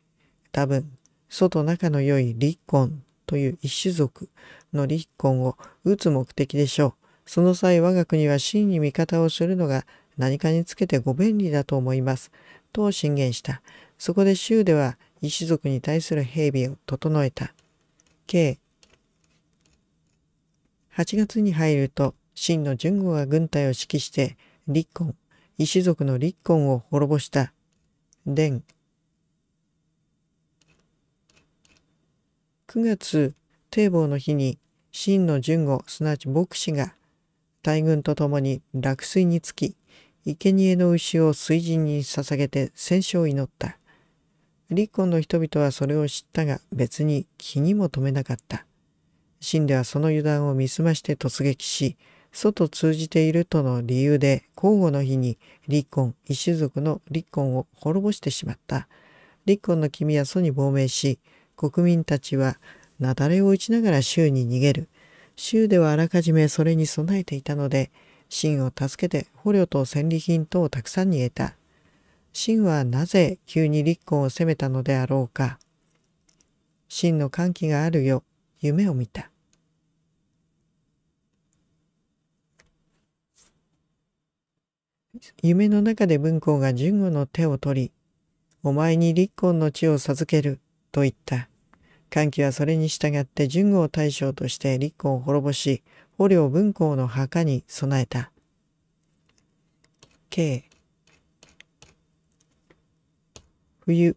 多分、外仲の良い立婚という一種族の立婚を打つ目的でしょう。その際我が国は真に味方をするのが何かにつけてご便利だと思います。と進言した。そこで州では一族に対する兵備を整えた。計8月に入ると、秦の順吾が軍隊を指揮して、立婚、一族の立婚を滅ぼした。伝9月、堤防の日に、秦の順吾、すなわち牧師が、大軍と共に落水につき、生贄の牛を水神に捧げて戦勝を祈った。立婚の人々はそれを知ったが別に気にも留めなかった。秦ではその油断を見すまして突撃し、祖と通じているとの理由で交互の日に立婚一種族の立婚を滅ぼしてしまった。立婚の君は祖に亡命し、国民たちは雪崩を打ちながら州に逃げる。州ではあらかじめそれに備えていたので、秦を助けて捕虜と戦利品等をたくさんに得た。秦はなぜ急に立候を責めたのであろうか。真の歓喜があるよ、夢を見た。夢の中で文公が純吾の手を取り、お前に立婚の地を授けると言った。歓喜はそれに従って純吾を大将として立婚を滅ぼし、捕虜文公の墓に備えた。K 冬、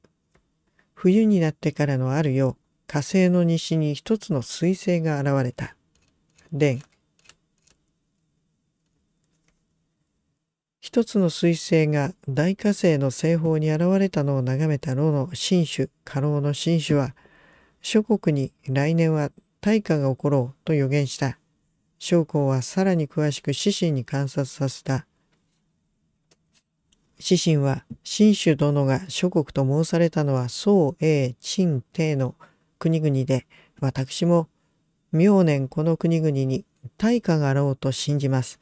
冬になってからのあるよう火星の西に一つの彗星が現れた。伝。一つの彗星が大火星の西方に現れたのを眺めた炉の新種、家老の新種は、諸国に来年は大火が起ころうと予言した。将校はさらに詳しく獅子に観察させた。子神は、新州殿が諸国と申されたのは、宋、英、陳、帝の国々で、私も、明年この国々に大化があろうと信じます。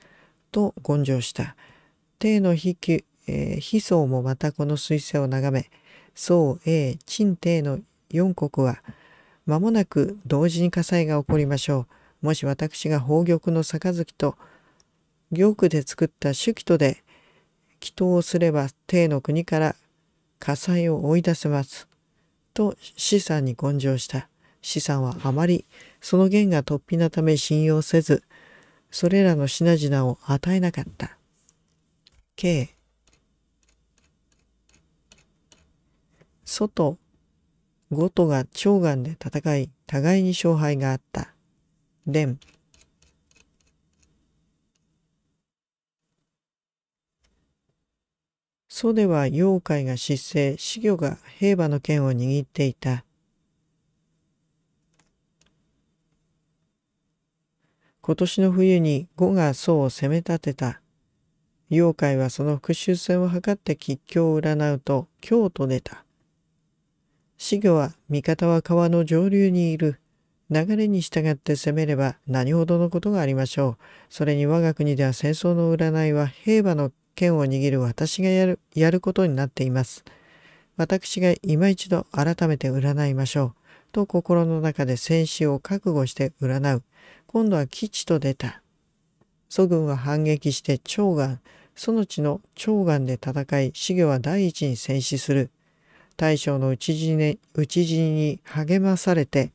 と言上した。帝の秘丘、えー、相もまたこの彗星を眺め、宋、英、陳、帝の四国は、間もなく同時に火災が起こりましょう。もし私が宝玉の杯と、玉で作った手記とで祈祷をすれば帝の国から火災を追い出せます。と資産に根性した。資産はあまりその弦が突飛なため信用せず、それらの品々を与えなかった。K 外、五とが長眼で戦い、互いに勝敗があった。伝蘇では妖怪が失勢、死魚が兵馬の剣を握っていた。今年の冬に呉が蘇を攻め立てた。妖怪はその復讐戦を図って吉凶を占うと京と出た。死魚は味方は川の上流にいる。流れに従って攻めれば何ほどのことがありましょう。それに我が国では戦争の占いは兵馬の剣を握る私がやる、やることになっています。私が今一度改めて占いましょう。と心の中で戦死を覚悟して占う。今度は基地と出た。祖軍は反撃して長岩、その地の長んで戦い、死魚は第一に戦死する。大将の討ち死に討ちに励まされて、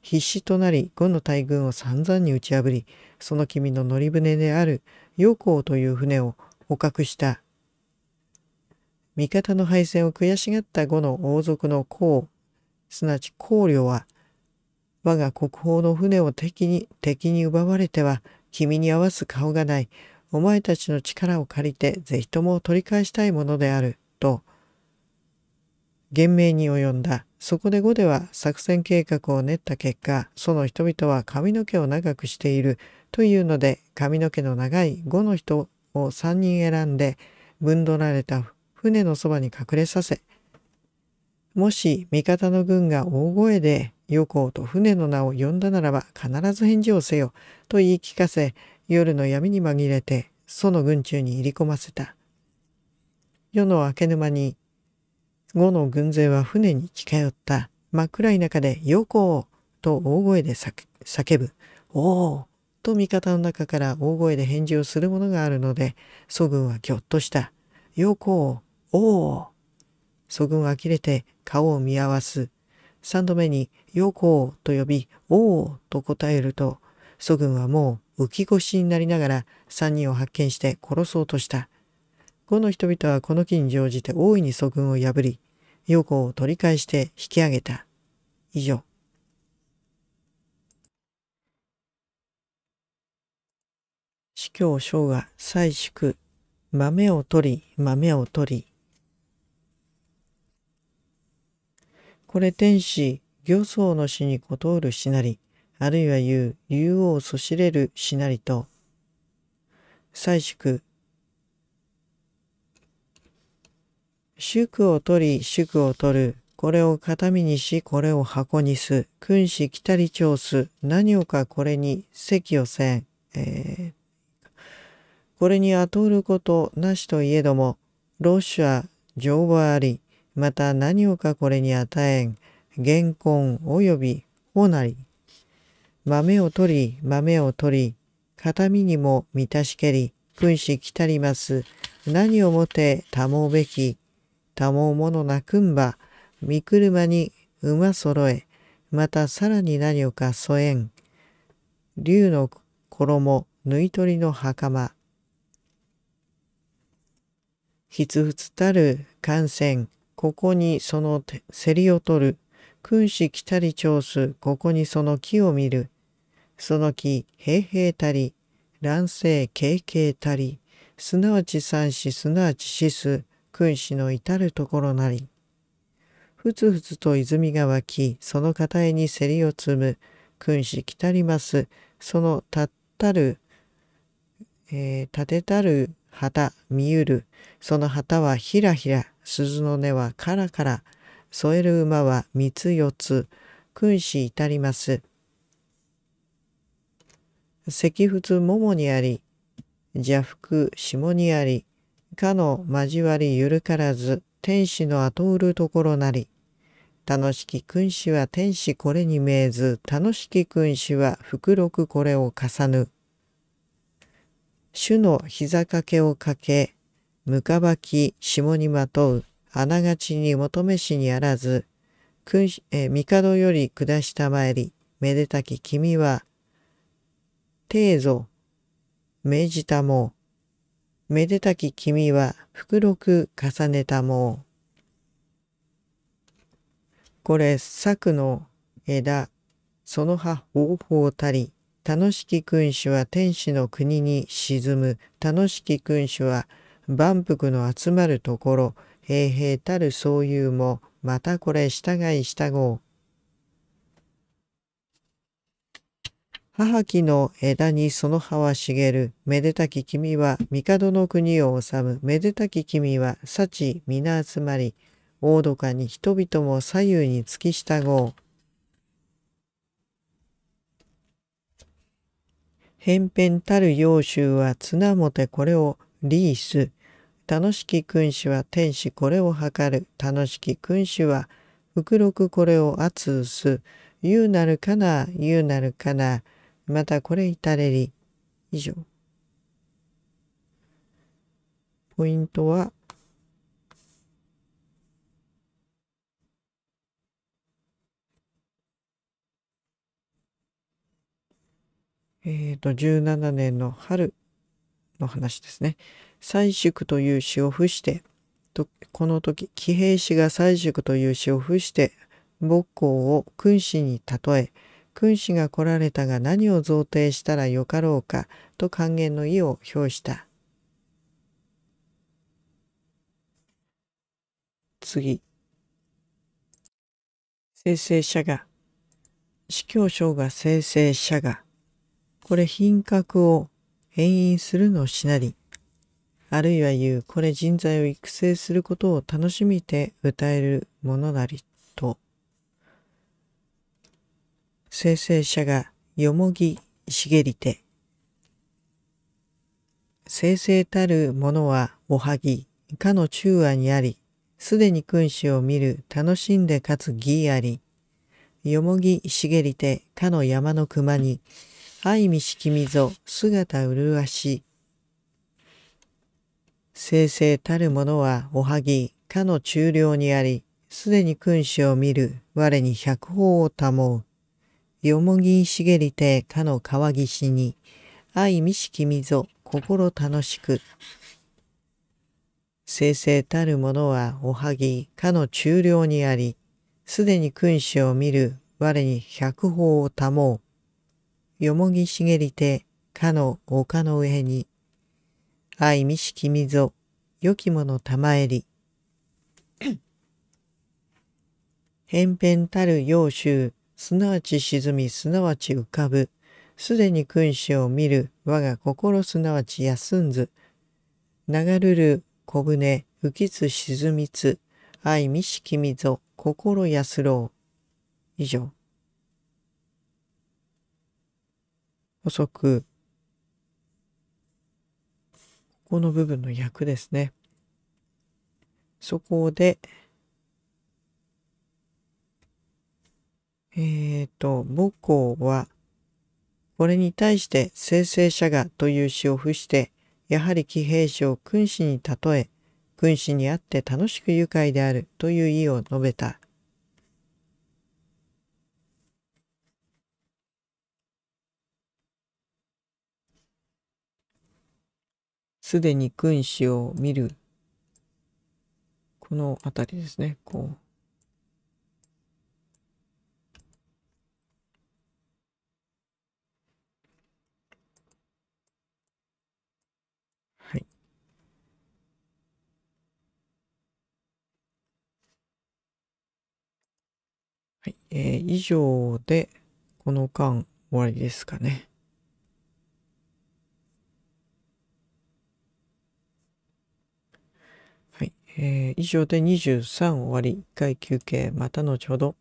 必死となり、呉の大軍を散々に打ち破り、その君の乗り船である陽光という船を捕獲した。味方の敗戦を悔しがった後の王族の公、すなわち公陵は、我が国宝の船を敵に、敵に奪われては、君に合わす顔がない。お前たちの力を借りて、是非とも取り返したいものである。と、厳命に及んだ。そこで後では作戦計画を練った結果、その人々は髪の毛を長くしているというので、髪の毛の長い後の人を3人選んで分取られた船のそばに隠れさせもし味方の軍が大声で与光と船の名を呼んだならば必ず返事をせよと言い聞かせ夜の闇に紛れてその軍中に入り込ませた夜の明け沼に後の軍勢は船に近寄った真っ暗い中で「与光」と大声で叫ぶ「おお!」と味方の中から大声で返事をするものがあるので、祖軍はぎょっとした。陽光、おお祖軍は呆れて顔を見合わす。3度目に陽光と呼び、おおと答えると、祖軍はもう浮き腰になりながら3人を発見して殺そうとした。5の人々はこの木に乗じて大いに祖軍を破り、陽光を取り返して引き上げた。以上。京書が祭祝、豆を取り、豆を取り。これ天使、漁僧の死に断るしなり、あるいは言う、竜王そしれるしなりと、祭祝、祝を取り、祝を取る。これを形見にし、これを箱にす。君子来たり調す。何をかこれに席をせん。えーこれにあうることなしといえども、ロシア、情はあり、また何をかこれに与えん、原根及びおなり。豆を取り、豆を取り、形見にも満たしけり、君子来たります。何をもてたもうべき、たもうものなくんば、見車に馬揃え、またさらに何をか添えん。竜の衣、縫い取りの袴、ひつふつたる感染、ここにその競りを取る。君子来たり調す、ここにその木を見る。その木、平平たり、乱世経形たり、すなわち三子すなわち死す、君子の至るところなり。ふつふつと泉が湧き、その片えに競りを積む、君子来たります、そのたったる、えー、立てたる旗見ゆるその旗はひらひら鈴の根はカラカラ添える馬は三つ四つ君子至ります石仏桃にあり邪腹下にありかの交わりゆるからず天使の後うるところなり楽しき君子は天使これに命ず楽しき君子は福禄これを重ぬ主の膝掛けをかけ、むかばき下にまとう、あながちに求めしにあらず、君え帝より下したまえり、めでたき君は、ていぞ、命じたもう、めでたき君は、福禄重ねたもう。これ、作の枝、その葉方法たり、楽しき君主は天使の国に沈む。楽しき君主は万福の集まるところ。平平たるそういうも、またこれ従い従おう。母木の枝にその葉は茂る。めでたき君は帝の国を治む。めでたき君は幸皆集まり。大どかに人々も左右に突き従おう。偏偏たる要衆は綱もてこれをリース。楽しき君子は天使これを測る。楽しき君子は福禄これを厚うす。言うなるかな、言うなるかな。またこれ至れり。以上。ポイントは、えっ、ー、と、17年の春の話ですね。祭宿という詩を付して、とこの時、騎兵士が祭宿という詩を付して、木校を君子に例え、君子が来られたが何を贈呈したらよかろうかと還元の意を表した。次。生成者が、司教書が生成者が、これ品格を変因するのしなり、あるいは言う、これ人材を育成することを楽しみて歌えるものなりと、生成者がよもぎ茂りて、生成たるものはおはぎ、かの中和にあり、すでに君子を見る楽しんでかつ義あり、よもぎ茂りてかの山の熊に、愛みしきみぞ姿麗し正々たるものはおはぎ、かの中領にあり、すでに君主を見る、我に百法を保う。よもぎ茂りてかの川岸に、愛みしきみぞ心楽しく。正々たるものはおはぎ、かの中領にあり、すでに君主を見る、我に百法を保う。よもぎしげりて、かの丘の上に、あいみしきみぞ、よきものたまえり。へんぺんたるゅ衆、すなわち沈み、すなわち浮かぶ、すでに君子を見る、我が心すなわち休んず、流るる小舟、浮きつ沈みつ、あいみしきみぞ、心安ろう。以上。遅く、ここの部分の役ですね。そこで、えっ、ー、と、母校は、これに対して生成者がという詩を付して、やはり騎兵士を君子に例え、君子にあって楽しく愉快であるという意を述べた。すでに君子を見る。この辺りですね。こう。はい。はい。えー、以上で、この間終わりですかね。えー、以上で23終わり、1回休憩、また後ほど。